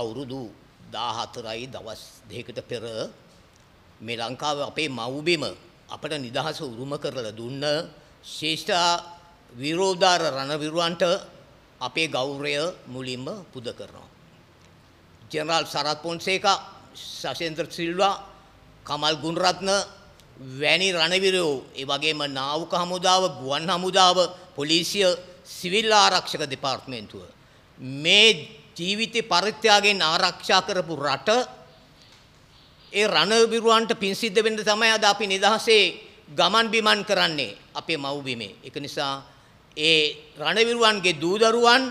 අවුරුදු 14යි දවස් දෙකකට පෙර මේ ලංකාව අපේ මව්බිම අපට නිදහස උරුම කරලා දුන්න ශ්‍රේෂ්ඨ විරෝධාර රණවිරුවන්ට අපේ ගෞරවය මුලින්ම පුද කරනවා. ජෙනරාල් සරත් පොන්සේකා, සෂේන්ද්‍ර සිල්වා, කමල් ගුණරත්න වැනි රණවිරයෝ ඒ වගේම නාවික හමුදාව, ගුවන් හමුදාව, පොලිසිය, සිවිල් ආරක්ෂක දෙපාර්තමේන්තුව මේ ජීවිතේ පරිත්‍යාගයෙන් ආරක්ෂා කරපු රට ඒ රණවිරුවන්ට පින් සිද්ධ වෙන්න තමයි අද අපි නිදහසේ ගමන් බිමන් කරන්නේ අපේ මව්බිමේ. ඒක නිසා ඒ රණවිරුවන්ගේ දූදරුවන්,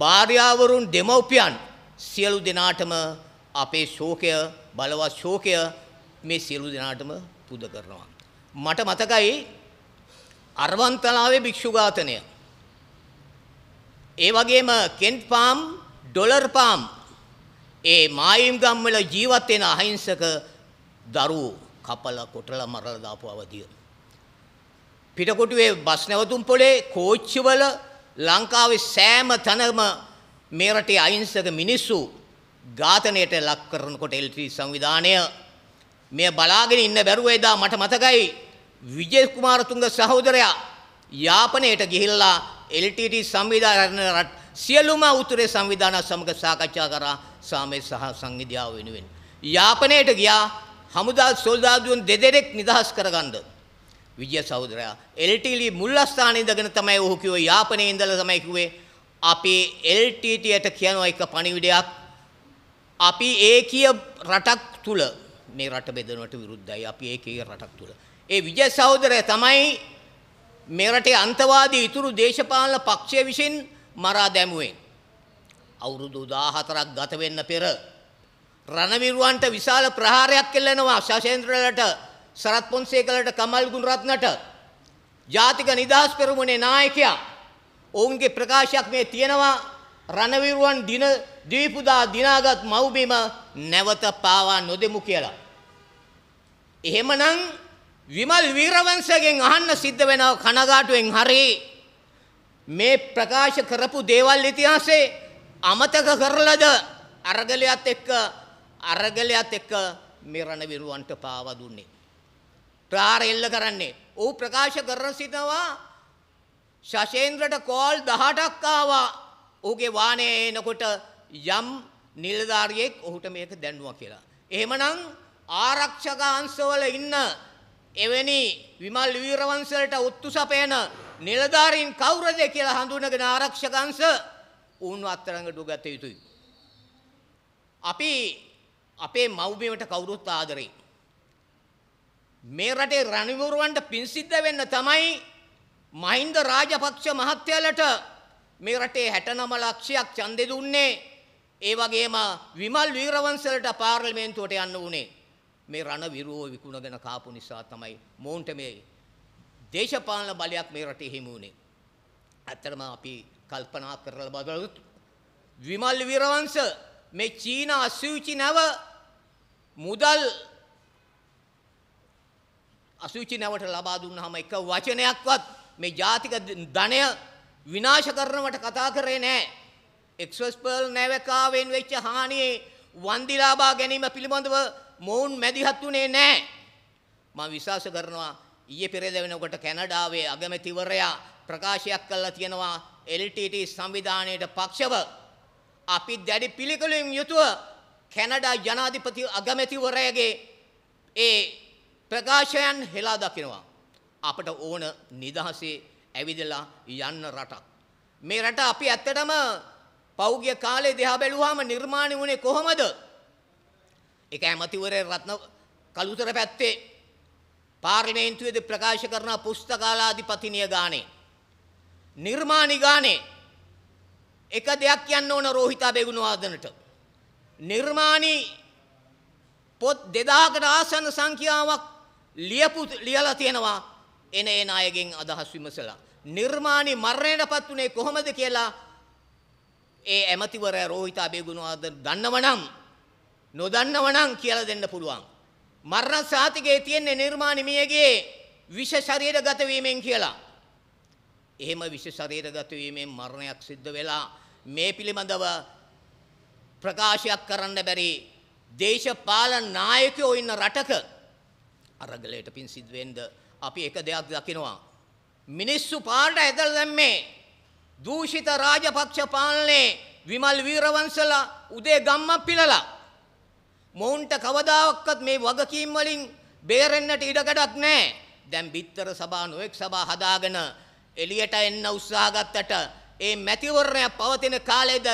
භාර්යාවරුන්, දෙමව්පියන් සියලු දෙනාටම අපේ ශෝකය, බලවත් ශෝකය මේ සියලු දෙනාටම පුද කරනවා. මට මතකයි අරවන්තලාවේ භික්ෂු ඝාතනය. ඒ වගේම කෙන්ට් පාම් ඩොලර් පාම් ඒ මායිම්ගම් වල ජීවත් වෙන අහිංසක දරුවෝ කපලා කොටලා මරලා දාපු අවදිය. පිටකොටුවේ බස් නැවතුම් පොලේ කෝච්චිවල ලංකාවේ සෑම තැනම මේ රටේ අහිංසක මිනිස්සු ඝාතනයට ලක් කරනකොට එල්ටී e සංවිධානය මේ බලාගෙන ඉන්න බැරුව එදා මට මතකයි විජේ කුමාරතුංග සහෝදරයා යාපනයට ගිහිල්ලා එල්ටීටී e සංවිධානය සියලුම උතුරේ සංවිධානත් සමග සාකච්ඡා කරා සාමය සහ සංවිධාව වෙනුවෙන්. යාපනයට ගියා හමුදා සොල්දාදුවන් දෙදෙනෙක් නිදහස් කරගන්න. විජය සහෝදරයා එල්ටිලි මුල් ස්ථානයේ ඉඳගෙන තමයි ඔහු කිව්වේ යාපනයේ ඉඳලා තමයි කිව්වේ අපි එල්ටිටියට කියනවා එක පණිවිඩයක් අපි ඒකීය රටක් තුල මේ රට බෙදනවට විරුද්ධයි අපි ඒකීය රටක් තුල. ඒ විජය සහෝදරයා තමයි මේ රටේ අන්තවාදී ඉතුරු දේශපාලන පක්ෂය විසින් මරා දැමුවෙන්. අවුරුදු 14ක් ගත වෙන්න පෙර රණවිරුවන්ට විශාල ප්‍රහාරයක් කෙල්ලනවා ශෂේන්ද්‍රලට සරත් පොන්සේකලට කමල් ගුණරත්නට ජාතික නිදහස් පෙරමුණේ නායකයා ඔවුන්ගේ ප්‍රකාශයක් මේ තියෙනවා රණවිරුවන් දින දීපුදා දිනාගත් මව්බිම නැවත පාවා නොදෙමු කියලා. එහෙමනම් විමල් වීරවංශගෙන් අහන්න සිද්ධ වෙනව කනගාටුවෙන් හරි මේ ප්‍රකාශ කරපු දේවල් ඉතිහාසයේ අමතක කරලද අරගලයත් එක්ක අරගලයත් එක්ක මෙරණ විරුවන්ට පාව දුන්නේ. ප්‍රහාර එල්ල කරන්නේ. ඔහු ප්‍රකාශ කරන සිතවා ශෂේන්ද්‍රට කෝල් 18ක් ආවා. ඔහුගේ වානේ එනකොට යම් නිලධාරියෙක් ඔහුට මේක දැන්නුවා කියලා. එහෙමනම් ආරක්ෂක අංශවල ඉන්න එවැනි විමල් වීරවංශලට ඔත්තු සපයන නිලධාරීන් කවුරද කියලා හඳුනගෙන ආරක්ෂක අංශ උන්ව අත්තරංගට උගත යුතුයි. අපි අපේ මව්බිමට කවුරුත් ආදරේ. මේ රටේ රණවිරුවන්ට පින් සිද්ධ වෙන්න තමයි මහින්ද රාජපක්ෂ මහත්තයාලට මේ රටේ 69 ලක්ෂයක් ඡන්දෙ දුන්නේ. ඒ වගේම විමල් වීරවංශලට පාර්ලිමේන්තුවට යන්න උනේ. මේ රණවිරුවෝ විකුණගෙන කාපු නිසා තමයි මොවුන්ට මේ දේශපාලන බලයක් මේ රටේ හිමි වුණේ. ඇත්තටම අපි කල්පනා කරලා බලද්දී විමල් විරවංශ මේ චීන අසුචි නැව මුදල් අසුචි නැවට ලබා දුන්නාම එක වචනයක්වත් මේ ජාතික ධනය විනාශ කරනවට කතා කරේ නැහැ. එක්සස් පර්ල් නැවකාවෙන් වෙච්ච හානියේ වන්දි ලබා ගැනීම පිළිබඳව මොවුන් මැදිහත් වුණේ නැහැ. මම විශ්වාස කරනවා ඊයේ පෙරේද වෙනකොට කැනඩාවේ අගමැතිවරයා ප්‍රකාශයක් කළා තියෙනවා LTT සංවිධානයේට පක්ෂව අපි දැඩි පිළිකුලෙන් යුතුව කැනඩා ජනාධිපති අගමැතිවරයාගේ ඒ ප්‍රකාශයන් හෙලා දකිනවා. අපට ඕන නිදහසේ ඇවිදලා යන්න රටක්. මේ රට අපි ඇත්තටම පෞගිය කාලේ දෙහා බැලුවාම නිර්මාණය වුණේ කොහොමද? ඒක ඇමතිවරේ රත්න කලුතර පැත්තේ පාර්ලිමේන්තුවේදී ප්‍රකාශ කරන පුස්තකාලාධිපතිනිය ගානේ නිර්මාණි ගානේ එක දෙයක් කියන්න ඕන රෝහිතා බෙගුණවාදනට නිර්මාණි පොත් 2000කට ආසන්න සංඛ්‍යාවක් ලියපු ලියලා තියෙනවා එන එන අයගෙන් අදහස් විමසලා නිර්මාණි මරණයටපත් උනේ කොහොමද කියලා ඒ ඇමතිවරයා රෝහිතා බේගුණවාද දන්නවනම් නොදන්නවනම් කියලා දෙන්න පුළුවන් මරණ සාතිකයේ තියෙන නිර්මාණමියගේ විෂ ශරීරගත වීමෙන් කියලා. එහෙම විෂ ශරීරගත වීමෙන් මරණයක් සිද්ධ වෙලා මේ පිළිබඳව ප්‍රකාශයක් කරන්න බැරි දේශපාලන නායකයෝ ඉන්න රටක අරගලයට පින් සිද්ධ වෙන්න අපි එක දෙයක් දකිනවා. මිනිස්සු පාරට ඇදලා දැම්මේ දූෂිත රාජපක්ෂ පාලනේ විමල් වීරවංශලා උදේ ගම්මක් පිළලා මොවුන්ට කවදාවත් මේ වගකීම් වලින් බේරෙන්නට ඉඩකඩක් නැහැ. දැන් බිත්තර සභා නොඑක් සභා හදාගෙන එළියට එන්න උත්සාහ ගත්තට ඒ මැතිවරණය පවතින කාලෙද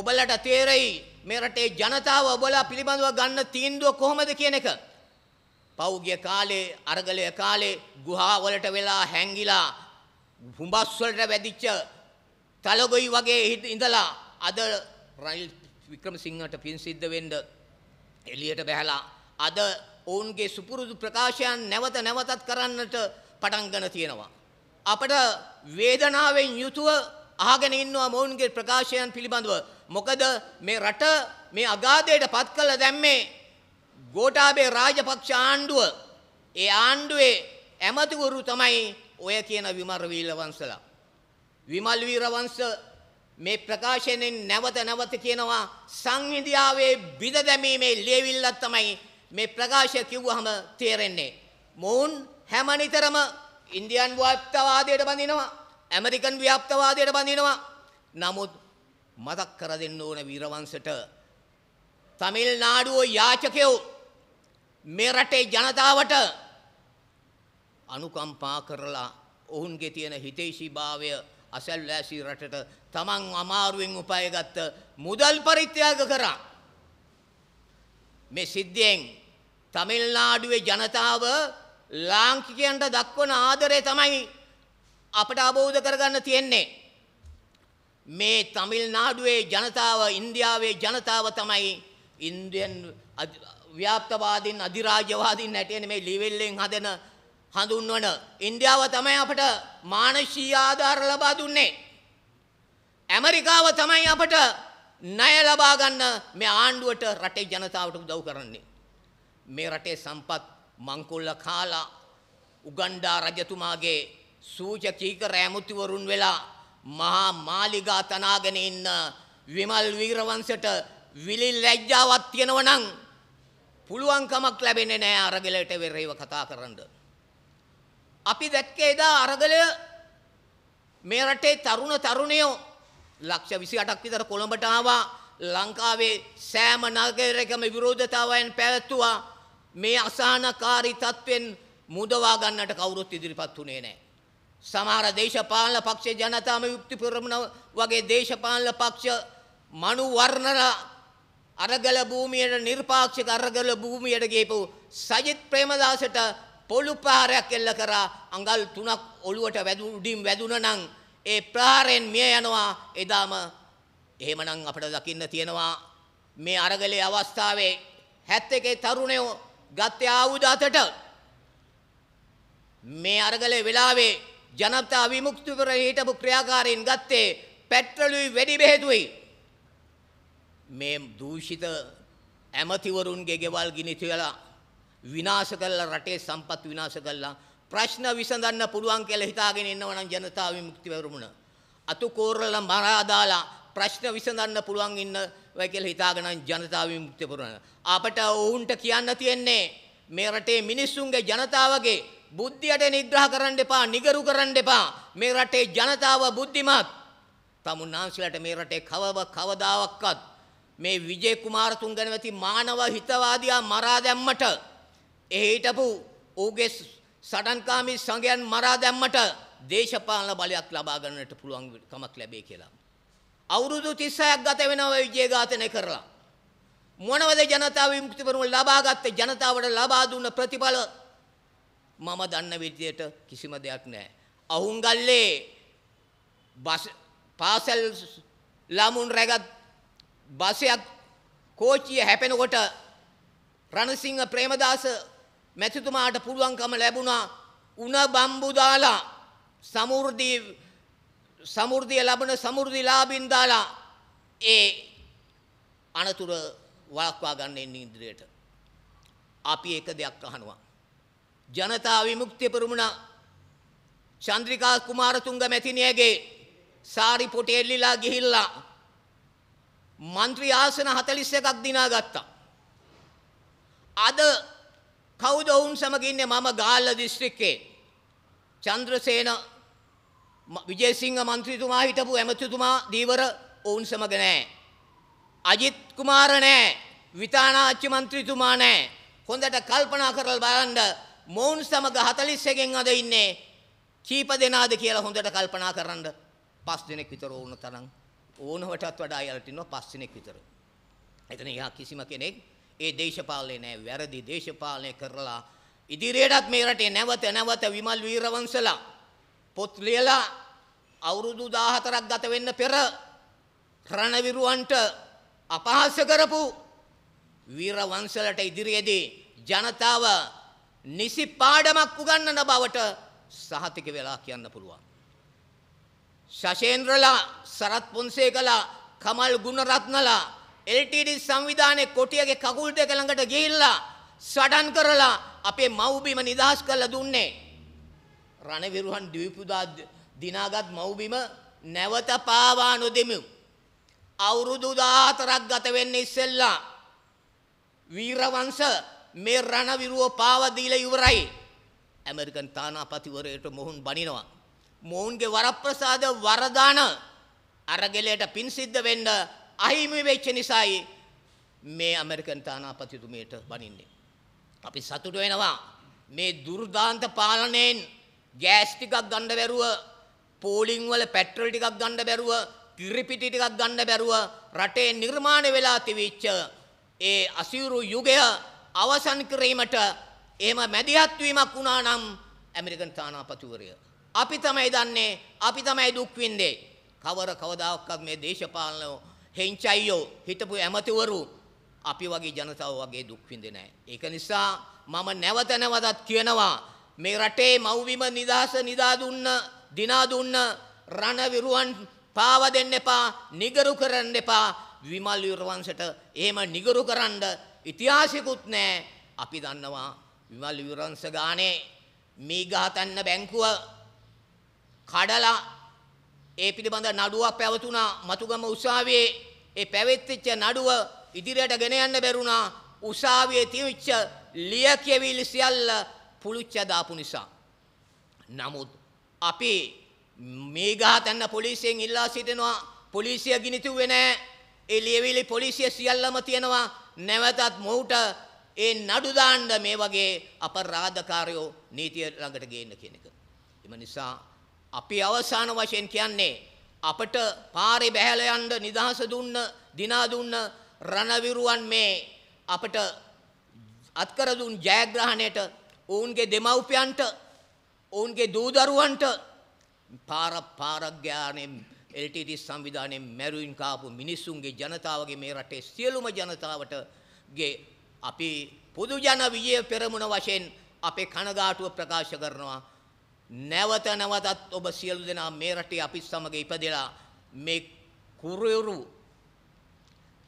ඔබලට තේරෙයි මේ රටේ ජනතාව ඔබලා පිළිබඳව ගන්න තීන්දුව කොහොමද කියන එක. පෞගිය කාලේ අරගලය කාලේ ගුහා වලට වෙලා හැංගිලා හුඹස් වලට වැදිච්ච තලගොයි වගේ ඉඳලා අද රනිල් වික්‍රමසිංහට පින් සිද්ධ වෙන්න එළියට බැහැලා අද ඔවුන්ගේ සුපුරුදු ප්‍රකාශයන් නැවත නැවතත් කරන්නට පටන්ගෙන තියෙනවා. අපට වේදනාවෙන් යුතුව අහගෙන ඉන්නවා මොවුන්ගේ ප්‍රකාශයන් පිළිබඳව. මොකද මේ රට මේ අගාධයට පත් කළ දැම්මේ ගෝඨාභය රාජපක්ෂ ආණ්ඩුව. ඒ ආණ්ඩුවේ ඇමතිවරු තමයි ඔය කියන විමල් වීර වංශලා. විමල් වීර වංශ මේ ප්‍රකාශනෙන් නැවත නැවත කියනවා සංහිඳියාවේ බිඳ දැමීමේ ලියවිල්ලක් තමයි මේ ප්‍රකාශය කිව්වහම තේරෙන්නේ. මොවුන් හැමනිතරම ඉන්දියන් ව්‍යාප්තවාදයට බඳිනවා, ඇමරිකන් ව්‍යාප්තවාදයට බඳිනවා. නමුත් මතක් කර දෙන්න ඕන වීරවංශට තමිල්නාඩුව යාචකයෝ මේ රටේ ජනතාවට අනුකම්පා කරලා ඔවුන්ගේ තියෙන හිතේශීභාවය අසල්වැසි රටට තමන් අමාරුවෙන් උපයගත්ත මුදල් පරිත්‍යාග කරා. මේ සිද්ධියෙන් තමිල්නාඩුවේ ජනතාව ලාංකිකයන්ට දක්වන ආදරය තමයි අපට අවබෝධ කරගන්න තියෙන්නේ. මේ තමිල්නාඩුවේ ජනතාව ඉන්දියාවේ ජනතාව තමයි ඉන්දියන් ව්‍යාප්තවාදීන් අධිරාජ්‍යවාදීන් හැටියට මේ ලිවෙල්ලෙන් හදන හඳුන්වන ඉන්දියාව තමයි අපට මානසික ආධාර ලබා දුන්නේ. ඇමරිකාව තමයි අපට ණය ලබා ගන්න මේ ආණ්ඩුවට රටේ ජනතාවට උදව් කරන්නේ. මේ රටේ සම්පත් මංකොල්ල කාලා උගණ්ඩා රජතුමාගේ සූචකීක රැමුතිවරුන් වෙලා මහා මාලිගා තනාගෙන ඉන්න විමල් වීරවංශට විලි ලැජ්ජාවක් තියෙනවනම් පුළුවන්කමක් ලැබෙන්නේ නැහැ අරගලට වෙරේව කතා කරන්න. අපි දැක්කේ එදා අරගල මේ රටේ තරුණ තරුණයෝ ලක්ෂ 28ක් විතර කොළඹට ආවා ලංකාවේ සෑම නගරයකම විරෝධතාවයන් පැවැත්තුවා මේ අසහනකාරී තත්වෙන් මුදවා ගන්නට කවුරුත් ඉදිරිපත් වුණේ නැහැ. සමහර දේශපාලන පක්ෂ ජනතාම යුක්ති ප්‍රමුණ වගේ දේශපාලන පක්ෂ මනු වර්ණලා අරගල භූමියට නිර්පාක්ෂික අරගල භූමියට ගේපු සජිත් ප්‍රේමදාසට පොළු ප්‍රහාරයක් එල්ල කරා අඟල් තුනක් ඔළුවට වැදුන උඩින් වැදුන නම් ඒ ප්‍රහාරයෙන් මිය යනවා එදාම එහෙමනම් අපිට දකින්න තියෙනවා මේ අරගලේ අවස්ථාවේ 71 තරුණයෝ ගත්තේ ආයුධ අතට මේ අරගලේ වෙලාවේ ජනතා විමුක්තිපර හිටපු ක්‍රියාකාරීන් ගත්තේ පෙට්‍රලුයි වෙඩි බෙහෙතුයි මේ දූෂිත ඇමතිවරුන්ගේ ගෙවල් ගිනි තියලා විනාශ කළා රටේ සම්පත් විනාශ කළා ප්‍රශ්න විසඳන්න පුළුවන් කියලා හිතාගෙන ඉන්නව නම් ජනතා විමුක්ති වරුමුණ අතු කෝරලා මරා දාලා ප්‍රශ්න විසඳන්න පුළුවන් ඉන්න වෙයි කියලා හිතාගෙන ජනතා විමුක්ති වරුමුණ අපට ඔවුන්ට කියන්න තියෙන්නේ මේ රටේ මිනිස්සුන්ගේ ජනතාවගේ බුද්ධියට නිග්‍රහ කරන්න එපා නිගරු කරන්න එපා මේ රටේ ජනතාව බුද්ධිමත් තමුන්නාන්සලට මේ රටේ කවව කවදාවක්වත් මේ විජේ කුමාරතුංග නැවති මානව හිතවාදියා මරා දැම්මට ඒ හිටපු ඌගේ සටන්කාමී සංගයන් මරා දැම්මට දේශපාලන බලයක් ලබා ගන්නට පුළුවන් කමක් ලැබේ කියලා. අවුරුදු 36ක් ගත වෙනවා විජය ඝාතනය කරලා. මොනවද ජනතාව විමුක්ති පෙරමුණ ලබාගත්තේ ජනතාවට ලබා දුන්න ප්‍රතිඵල මම දන්න විදියට කිසිම දෙයක් නැහැ. අහුන්ගල්ලේ බස් පාසල් ළමුන් රැගත් බසයක් කෝච්චිය හැපෙනකොට රණසිංහ ප්‍රේමදාස මැතිතුමාට පුළුවන්කම ලැබුණා උණ බම්බු දාලා සමෘද්ධි සමෘද්ධිය ලබන සමෘද්ධිලාභින් දාලා ඒ අනතුර වළක්වා ගන්න එන්නේ ඉදිරියට. අපි එක දෙයක් අහනවා. ජනතා විමුක්තිය පෙරමුණ චන්ද්‍රිකා කුමාරතුංග මැතිණියගේ සාරි පොටේ එල්ලිලා ගිහිල්ලා മന്ത്രി ආසන 41ක් දිනාගත්තා. අද කවුද ඔවුන් සමග ඉන්නේ මම ගාල්ල දිස්ත්‍රික්කේ චන්ද්‍රසේන විජේසිංහ മന്ത്രിතුමා හිටපු ඇමතිතුමා දීවර ඔවුන් සමග නැහැ අජිත් කුමාර නැහැ විතානාච්ච മന്ത്രിතුමා නැහැ හොඳට කල්පනා කරලා බලන්න මොවුන් සමග 41 ගෙන් අද ඉන්නේ කීප දෙනාද කියලා හොඳට කල්පනා කරන්න පස් දිනක් විතර වුණ තරම් ඕනවටත් වඩා අයලට ඉන්නවා පස් දිනක් විතර එතන එහා කිසිම කෙනෙක් ඒ දේශපාලනේ නෑ වැරදි දේශපාලනය කරලා ඉදිරියටත් මේ රටේ නැවත නැවත විමල් වීරවංශලා පොත් ලියලා අවුරුදු 14ක් ගත වෙන්න පෙර රණවිරුවන්ට අපහාස කරපු වීරවංශලට ඉදිරියේදී ජනතාව නිසි පාඩමක් උගන්වන බවට සහතික වෙලා කියන්න පුළුවන්. ශෂේන්ද්‍රලා සරත් පොන්සේකලා කමල් ගුණරත්නලා LTD සංවිධානයේ කොටියගේ කකුල් දෙක ළඟට ගිහිල්ලා සටන් කරලා අපේ මව්බිම නිදහස් කරලා දුන්නේ. රණවිරුහන් දීපුදා දිනාගත් මව්බිම නැවත පාවා නොදෙමු. අවුරුදු 14ක් ගත වෙන්නේ ඉස්සෙල්ලා වීරවංශ මේ රණවිරුව පාවා දීලා ඉවරයි. ඇමරිකන් තානාපතිවරයට මොහුන් බනිනවා. මොවුන්ගේ වරප්‍රසාද වරදාන අරගෙලයට පින් සිද්ධ වෙන්න අහිමි වෙච්ච නිසායි මේ ඇමරිකන් තානාපතිතුමයට බනින්නේ. අපි සතුට වෙනවා මේ දුර්දාන්ත පාලනයෙන් ගෑස් ටිකක් ගන්න බැරුව පෝලිං වල පෙට්‍රල් ටිකක් ගන්න බැරුව කිරිපිටි ටිකක් ගන්න බැරුව රටේ නිර්මාණය වෙලා තිබිච්ච ඒ අසීරු යුගය අවසන් කිරීමට එහෙම මැදිහත් වීමක් වුණා නම් ඇමරිකන් තානාපතිවරය අපි තමයි දන්නේ අපි තමයි දුක් විඳේ කවර කවදාකවත් මේ දේශපාලනෝ හෙන්චයියෝ හිටපු ඇමතිවරු අපි වගේ ජනතාව වගේ දුක් විඳින්නේ නැහැ. ඒක නිසා මම නැවත නැවතත් කියනවා මේ රටේ මව්විම නිදහස නිදා දුන්න දිනා දුන්න රණවිරුවන් පාව දෙන්න එපා, නිගරු කරන්න එපා. විමල් විරවංශට එහෙම නිගරු කරන්න ඉතිහාසිකුත් නැහැ. අපි දන්නවා විමල් විරවංශ ගානේ මේ ගහතන්න බැංකුව කඩලා ඒ පිළිබඳ නඩුවක් පැවතුණා මතුගම උසාවියේ ඒ පැවැත්තිච්ච නඩුව ඉදිරියට ගෙන යන්න බැරුණා උසාවියේ තිබිච්ච ලියකියවිලි සියල්ල පුළුච්ච දාපු නිසා. නමුත් අපි මේ ගහතන්න පොලිසියෙන් ඉල්ලා සිටිනවා පොලිසිය ගිනිතුවේ නැහැ. ඒ ලියවිලි පොලිසිය සියල්ලම තියෙනවා. නැවතත් මොහුට ඒ නඩු දාන්න මේ වගේ අපරාධකාරයෝ නීතිය ළඟට ගේන්න කියන එක. එම නිසා අපි අවසාන වශයෙන් කියන්නේ අපට පාරේ බැහැල යන්න නිදහස දුන්න දිනා දුන්න රණවිරුවන් මේ අපට අත්කර දුන් ජයග්‍රහණයට ඔවුන්ගේ දෙමව්පියන්ට ඔවුන්ගේ දූදරුවන්ට පාර පාරඥාණයෙන් එල්ටීටී සංවිධානයෙන් මැරුවින් කාපු මිනිස්සුන්ගේ ජනතාවගේ මේ රටේ සියලුම ජනතාවට ගේ අපි පොදු ජන විජය පෙරමුණ වශයෙන් අපේ කනගාටුව ප්‍රකාශ කරනවා නැවත නැවතත් ඔබ සියලු දෙනා මේ රටේ අපි සමග ඉපදෙලා මේ කුරුයුරු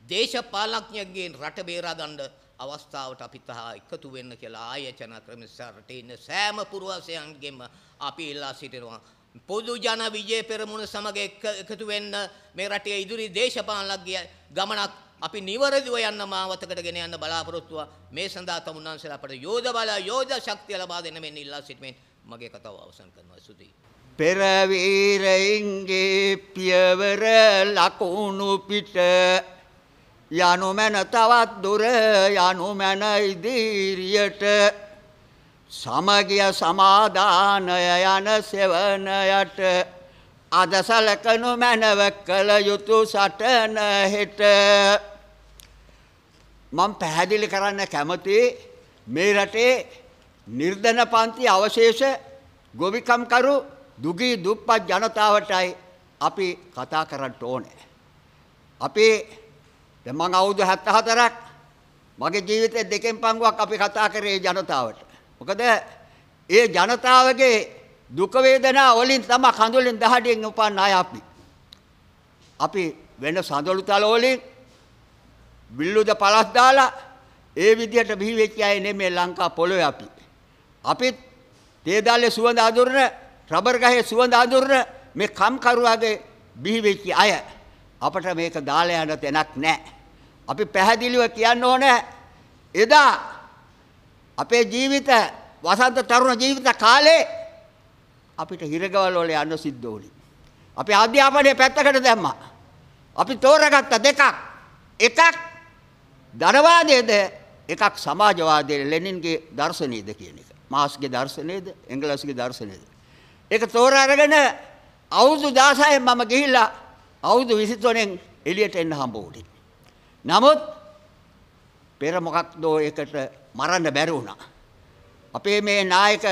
දේශපාලඥයන්ගෙන් රට බේරා ගන්න අවස්ථාවට අපි තහ එකතු වෙන්න කියලා ආයතන ක්‍රමසා රටේ ඉන්න සෑම පුරවාසයන්ගෙම අපි ඉල්ලා සිටිනවා පොදු ජන විජය පෙරමුණ සමග එකතු වෙන්න මේ රටේ ඉදිරි දේශපාලඥය ගමනක් අපි නිවරදිව යන්න මාවතකට ගෙන යන්න බලාපොරොත්තුව මේ සඳහා තමුන්නාන්සලා අපට යෝධ බල යෝධ ශක්තිය ලබා දෙන්න මෙන්න ඉල්ලා සිටින්නේ මගේ කතාව අවසන් කරනවා සුදී. පෙරවීරයින්ගේ පියවර ලකුණු පිට යනුමැන තවත් දුර යනුමැන ඉදිරියට සමගිය සමාදානය යන සෙවනයට අද සලකනු මැනව කළ යුතු සටන හෙට මම පැහැදිලි කරන්න කැමති මේ රටේ නිර්ධන පන්ති අවශේෂ ගොවිකම්කරු දුගී දුප්පත් ජනතාවටයි අපි කතා කරන්න ඕනේ. අපි දැන් මම අවුරුදු 74ක් මගේ ජීවිතේ දෙකෙන් පංගුවක් අපි කතා කරේ ජනතාවට. මොකද ඒ ජනතාවගේ දුක වේදනා වලින් තමයි කඳුලෙන් දහඩියෙන් උපන් අය අපි. අපි වෙන සඳලු තල වලින් විල්ලුද පළස් දාලා ඒ විදිහට බිහි වෙච්ච අය නෙමෙයි ලංකා පොළොවේ අපි. අපිත් තේදාලේ සුවඳ අඳුරන රබර් ගහේ සුවඳ අඳුරන මේ කම්කරුවාගේ බිහිවෙච්ච අය අපට මේක දාලා යන තැනක් නැහැ. අපි පැහැදිලිව කියන්න ඕනේ එදා අපේ ජීවිත වසන්ත තරුණ ජීවිත කාලේ අපිට හිරගවල් වල යන්න සිද්ධ වුණි. අපේ අධ්‍යාපනය පැත්තකට දැම්මා. අපි තෝරගත්ත දෙකක්. එකක් ධනවාදයේද එකක් සමාජවාදයේ ලෙනින්ගේ දර්ශනීයද කියන එක. මාස්ගේ දර්ශනයේද එංගලස්ගේ දර්ශනයේද. ඒක තෝරා අරගෙන අවුරුදු 16 මම ගිහිල්ලා අවුරුදු 23න් එළියට එන්න හම්බ වුණේ. නමුත් පෙර මොකක්දෝ ඒකට මරන්න බැරි වුණා. අපේ මේ නායක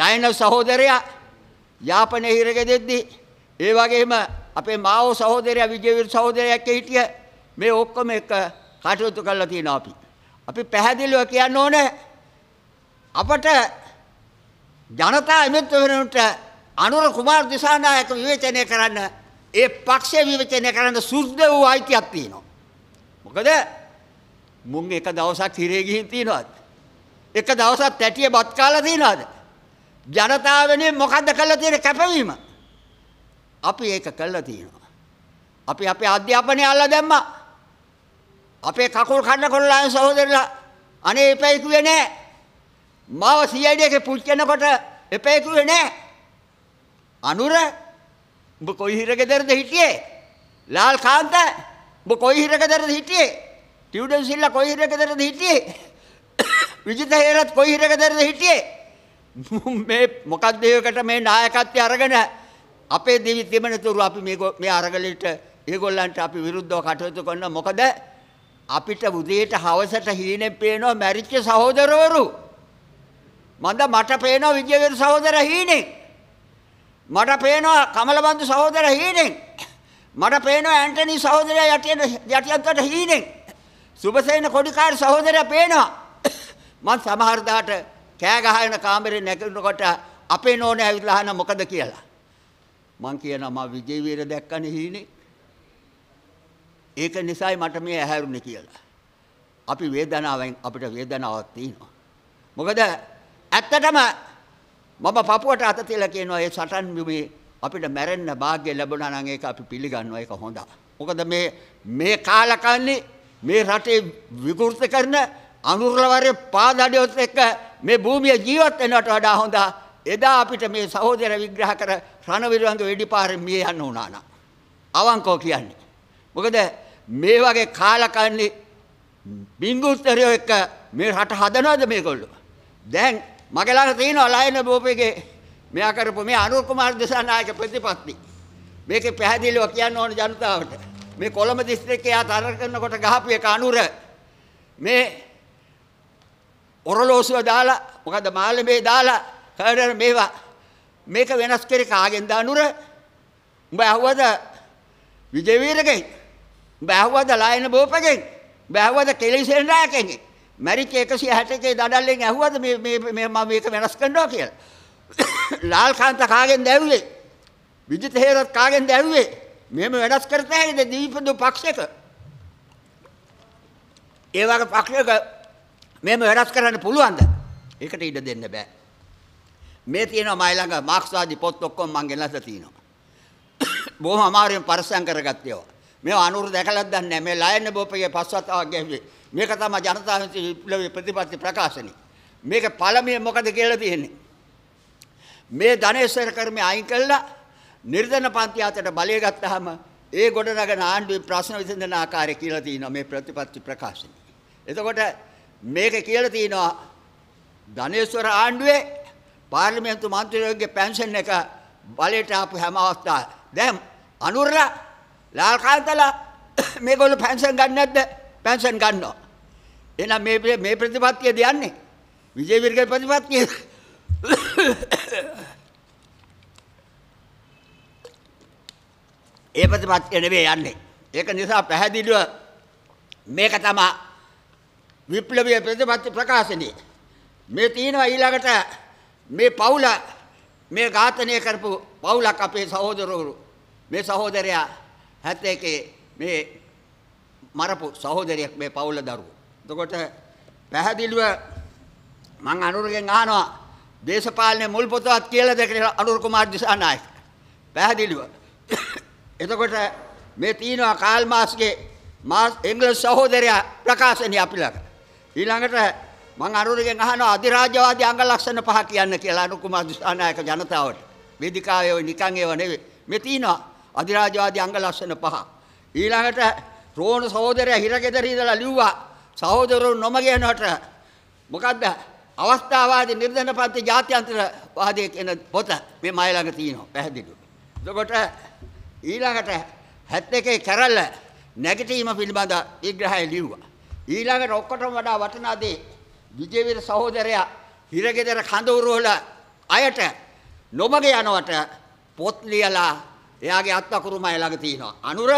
ලයනල් සහෝදරයා යාපනයේ හිරගෙදෙද්දී ඒ වගේම අපේ මාව සහෝදරයා විජේවීර සහෝදරයෙක් හිටිය මේ ඔක්කොම එක කටයුතු කරලා තියෙනවා අපි. අපි පැහැදිලිව කියන්න ඕනේ අපට ජනතා විමුක්ති වෙනුවට අනුර කුමාර දිසානායක විවේචනය කරන්න ඒ පක්ෂය විවේචනය කරන්න සුද්ධ වූ අයිතියක් තියෙනවා. මොකද මුන් එක දවසක් හිරේ ගිහින් තියනවාද? එක දවසක් තැටිය බත් කාලා තියනවාද? ජනතාව වෙනුවෙන් මොකද්ද කරලා තියෙන කැපවීම? අපි ඒක කළා තියෙනවා. අපි අපේ අධ්‍යාපනය අල්ලා දැම්මා. අපේ කකුල් කන්න කොල්ලයන් සහෝදරලා අනේ එපැයි කිව්වේ නැහැ. මාව CID එකේ පුච් කරනකොට එපේකුවේ නෑ. අනුර උඹ කොයි හිරගෙදරද හිටියේ? ලාල්කාන්ත උඹ කොයි හිරගෙදරද හිටියේ? ටියුඩන් සිල්ලා කොයි හිරගෙදරද හිටියේ? විජිත හේරත් කොයි හිරගෙදරද හිටියේ? මේ මොකක්ද ඒකට මේ නායකත්වය අරගෙන අපේ දිවි තිබෙනතුරු අපි මේ මේ අරගලෙට ඒගොල්ලන්ට අපි විරුද්ධව කටයුතු කරන මොකද අපිට උදේට හවසට හීනේ පේනවා මැරිච්ච සහෝදරවරු මන්ද මට පේනවා විජයවීර සහෝදර හීනෙන්. මට පේනවා කමලබන්දු සහෝදර හීනෙන්. මට පේනවා ඇන්ටනි සහෝදරයා යටියට යටියන්තට හීනෙන්. සුබසේන කොඩිකාර සහෝදරයා පේනවා. මං සමහර දාට කෑ ගහගෙන කාමරේ නැගිටිනකොට අපේ නෝනේ ඇවිල්ලා අහන මොකද කියලා. මං කියනවා මම විජේවීර දැක්කනේ හීනේ. ඒක නිසායි මට මේ ඇහැරුනේ කියලා. අපි වේදනාවෙන් අපිට වේදනාවක් තියෙනවා. මොකද ඇත්තටම මම පපුවට අත තියලා කියනවා ඒ සටන් බිමේ අපිට මැරෙන්න වාග්ය ලැබුණා නම් ඒක අපි පිළිගන්නවා ඒක හොඳයි. මොකද මේ මේ කාලකන්නේ මේ රටේ විකෘති කරන අනුරලවරේ පාදඩියොත් එක්ක මේ භූමිය ජීවත් වෙනවට වඩා හොඳ එදා අපිට මේ සහෝදර විග්‍රහ කර රණවිරුවන්ගේ වෙඩිපාරෙන් මිය යන්න වුණා නා. අවංකව කියන්නේ. මොකද මේ වගේ කාලකන්නේ බිංගුස්තරයෝ එක්ක මේ රට හදනවද මේගොල්ලෝ? දැන් මගේ ළඟ තියෙනවා ලයන බෝපේගේ මෙයා කරපු මේ අනුර කුමාර දිසානායක ප්‍රතිපත්ති. මේකේ පැහැදිලිව කියන්න ඕන ජනතාවට. මේ කොළඹ දිස්ත්‍රික්කේ යා තරග කරනකොට ගහපු එක අනුර මේ ඔරලෝසුව දාලා මොකද මාළඹේ දාලා කරන මේවා මේක වෙනස් කරේ කාගෙන් ද අනුර? උඹ ඇහුවද විජේවීරගෙන්? උඹ ඇහුවද ලයන බෝපගෙන්? උඹ ඇහුවද කෙලිසෙන් රායකගෙන්? මැරිච්ච 161 දඩල්ලෙන් ඇහුවද මේ මේ මම මේක වෙනස් කරනවා කියලා. ලාල්කාන්ත කාගෙන්ද ඇහුවේ? විජිත හේරත් කාගෙන්ද ඇහුවේ? මෙහෙම වෙනස් කරත හැකිද දීපදු පක්ෂයක? ඒ වගේ පක්ෂයක මෙහෙම වෙනස් කරන්න පුළුවන්ද? ඒකට ඉඩ දෙන්න බෑ. මේ තියෙනවා මයි ළඟ මාක්ස්වාදී පොත් ඔක්කොම මං ගෙනල්ලා තියෙනවා. බොහොම අමාරුවෙන් පරිස්සම් කරගත්තේ ඒවා. මේවා අනුරු දැකලත් දන්නේ නැහැ. මේ ලයන්න බෝපගේ පස්වතාවක් ගැහුවේ. මේක තමයි ජනතා විමුක්ති විප්ලවයේ ප්‍රතිපත්ති ප්‍රකාශනය. මේක පළමුව මොකද කියලා තියෙන්නේ? මේ ධනේශ්වර කර්මය අයින් කළා නිර්ධන පන්ති අතර බලය ගත්තාම ඒ ගොඩනගන ආණ්ඩුවේ ප්‍රශ්න විසඳන ආකාරය කියලා තියෙනවා මේ ප්‍රතිපත්ති ප්‍රකාශනය. එතකොට මේක කියලා තියෙනවා ධනේශ්වර ආණ්ඩුවේ පාර්ලිමේන්තු මන්ත්‍රීවරුගේ පෙන්ෂන් එක බලයට ආපු හැම අවස්ථාවක්. දැන් අනුරලා ලාල්කාන්තලා මේගොල්ලෝ පෙන්ෂන් ගන්න නැද්ද? පෙන්ෂන් ගන්නවා. එහෙනම් මේ මේ ප්‍රතිපත්තියද යන්නේ? විජේ විර්ග ප්‍රතිපත්තිය. ඒ ප්‍රතිපත්තිය නෙවෙයි යන්නේ. ඒක නිසා පැහැදිලිව මේක තමයි විප්ලවීය ප්‍රතිපත්ති ප්‍රකාශනයේ මේ තියෙනවා ඊළඟට මේ පවුල මේ ඝාතනය කරපු පවුලක් අපේ සහෝදරවරු මේ සහෝදරයා 71 මේ මරපු සහෝදරයෙක් මේ පවුල දරුවෝ එතකොට පැහැදිලිව මම අනුරගෙන් අහනවා දේශපාලනයේ මුල් පොතවත් කියලා දෙකේ අනුර කුමාර දිසානායක. පැහැදිලිව. එතකොට මේ තියෙනවා කාල් මාස්ගේ මාස් ඉංග්‍රීසි සහෝදරයා ප්‍රකාශනය අපි ළඟ. ඊළඟට මම අනුරගෙන් අහනවා අධිරාජ්‍යවාදී අංග ලක්ෂණ පහ කියන්න කියලා අනුර කුමාර දිසානායක ජනතාවට. වේදිකාවේ ඔය නිකන් ඒව නෙවෙයි. මේ තියෙනවා අධිරාජ්‍යවාදී අංග ලක්ෂණ පහ. ඊළඟට රෝණ සහෝදරයා හිරගෙදර ඉඳලා ලිව්වා සහෝදරවරු නොමග යනවට මොකද්ද අවස්ථාවාදී නිර්ධනපන්ති ජාත්‍යන්තර වාදයේ කියන පොත මේ මයි ළඟ තියෙනවා පැහැදිලිව. එතකොට ඊළඟට 71 කැරල්ල නැගිටීම පිළිබඳ විග්‍රහය ලිව්වා. ඊළඟට ඔක්කොටම වඩා වටිනා දේ විජේවීර සහෝදරයා හිරගෙදර කඳවුරු වල අයට නොමග යනවට පොත් ලියලා එයාගේ අත්අකුරු මයි ළඟ තියෙනවා. අනුර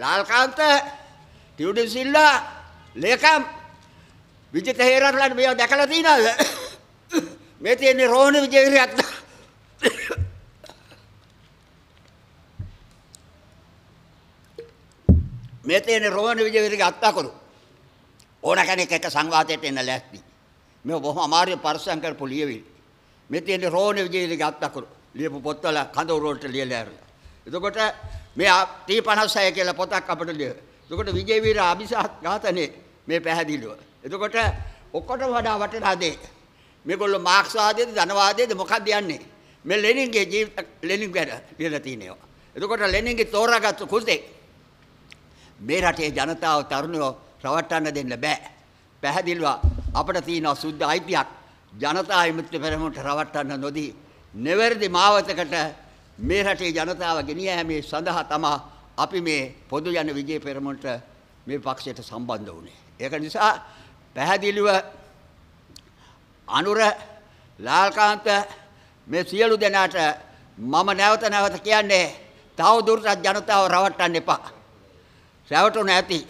ලාල්කාන්ත ටියුඩින් සිල්වා ලේකම් විජිත හේරත්ලාට මේව දැකලා තියනවද මේ තියෙන්නේ රෝහණ විජේවිරයත් මේ තියෙන්නේ රෝහණ විජේවිරගේ අත්තාකොළු ඕන කෙනෙක් එක සංවාදයට එන්න ලෑස්ති මේ බොහොම අමාරු පරිස්සම් කරපු ලියවිලි මේ තියෙන්නේ රෝහණ විජේවිරගේ අත්තාකොළු ලියපු පොත්වල කඳ උරවලට ලියලා ඇරලා එතකොට මේ ටී 56 කියලා පොතක් අපිට ලිය එතකොට විජේවීර අභිසහත් ඝාතනේ මේ පැහැදිලිව. එතකොට ඔක්කොට වඩා වටනා දේ. මේගොල්ලෝ මාක්ස්වාදයේද ධනවාදයේද මොකක්ද යන්නේ? මේ ලෙනින්ගේ ජීවිත ලෙනින් ගැන කියලා තියෙනවා. එතකොට ලෙනින්ගේ තෝරාගත්තු කුසේ මේ රටේ ජනතාව තරුණයෝ රවට්ටන්න දෙන්න බෑ. පැහැදිලිව අපිට තියෙන සුද්ධ අයිතියක් ජනතා විමුක්ති පෙරමුණට රවට්ටන්න නොදී නෙවැරදි මාවතකට මේ රටේ ජනතාව ගෙනිය හැමේ සඳහා තමයි අපි මේ පොදු ජන විජය පෙරමුණට මේ පක්ෂයට සම්බන්ධ වුණේ. ඒක නිසා පැහැදිලිව අනුර ලාල්කාන්ත මේ සියලු දෙනාට මම නැවත නැවත කියන්නේ තව දුරටත් ජනතාව රවට්ටන්න එපා. රැවටුණ ඇති.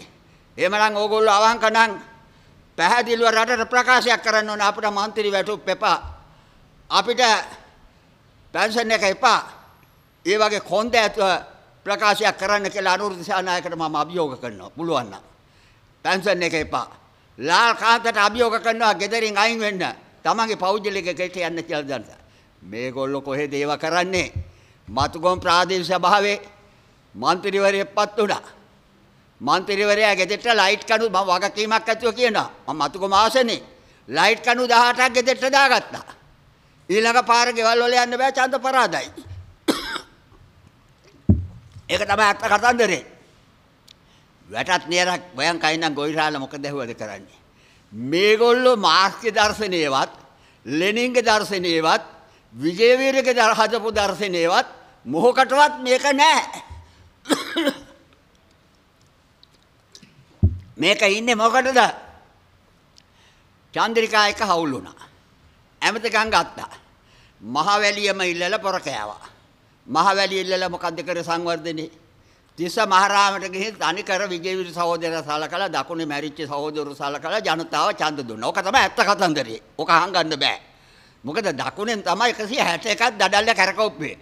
එහෙමනම් ඕගොල්ලෝ අවංක නම් පැහැදිලිව රටට ප්‍රකාශයක් කරන්න ඕන අපිට മന്ത്രി වැටුප් එපා. අපිට පෙන්ෂන් එක එපා. ඒ වගේ කොන්ද ඇතුව ප්‍රකාශයක් කරන්න කියලා අනුරුද්ධ සානායකට මම අභියෝග කරනවා. පුළුවන් නම් පැන්සන් එක එපා. ලාකාතට අභියෝග කරනවා gederin අයින් වෙන්න. තමන්ගේ පෞද්ගලික කෙට යන්න කියලා දන්ස. මේගොල්ලෝ කොහෙද ඒව කරන්නේ? මතුගොම් ප්‍රාදේශීය සභාවේ മന്ത്രിවරයෙක්පත් වුණා. മന്ത്രിවරයා ගෙදරට ලයිට් කණු මම වගකීමක් ඇතුව කියනවා. මම මතුගොම ආසනේ. ලයිට් කණු 18ක් ගෙදරට දාගත්තා. ඊළඟ පාර ගෙවල් වල යන්න බෑ ඡන්ද පරාදයි. ඒක තමයි අත්ත කතන්දරේ. වැටත් නේරක් වයන් කයින්නම් ගොවිරාල මොකද ඇහුවද කරන්නේ. මේගොල්ලෝ මාස්ගේ දර්ශනයවත් ලෙනින්ගේ දර්ශනයවත් විජේවීරගේ දරහදපු දර්ශනයවත් මොහොකටවත් මේක නෑ. මේක ඉන්නේ මොකටද? චන්ද්‍රිකා එක හවුල් වුණා. ඇමතිකම් ගත්තා. මහවැලියම ඉල්ලලා පොර කෑවා. මහවැලිය ඉල්ලලා මොකද්ද කරේ සංවර්ධනේ? තිස්ස මහරාමට ගිහින් තනිකර විජේවිර සහෝදරයා සලකලා දකුණේ මැරිච්ච සහෝදරු සලකලා ජනතාව ඡන්ද දුන්නා. ඕක තමයි ඇත්ත කතන්දරේ. ඕක අහංගන්න බෑ. මොකද දකුණෙන් තමයි 161ක් දඩල්ල කරකවුප්පේ.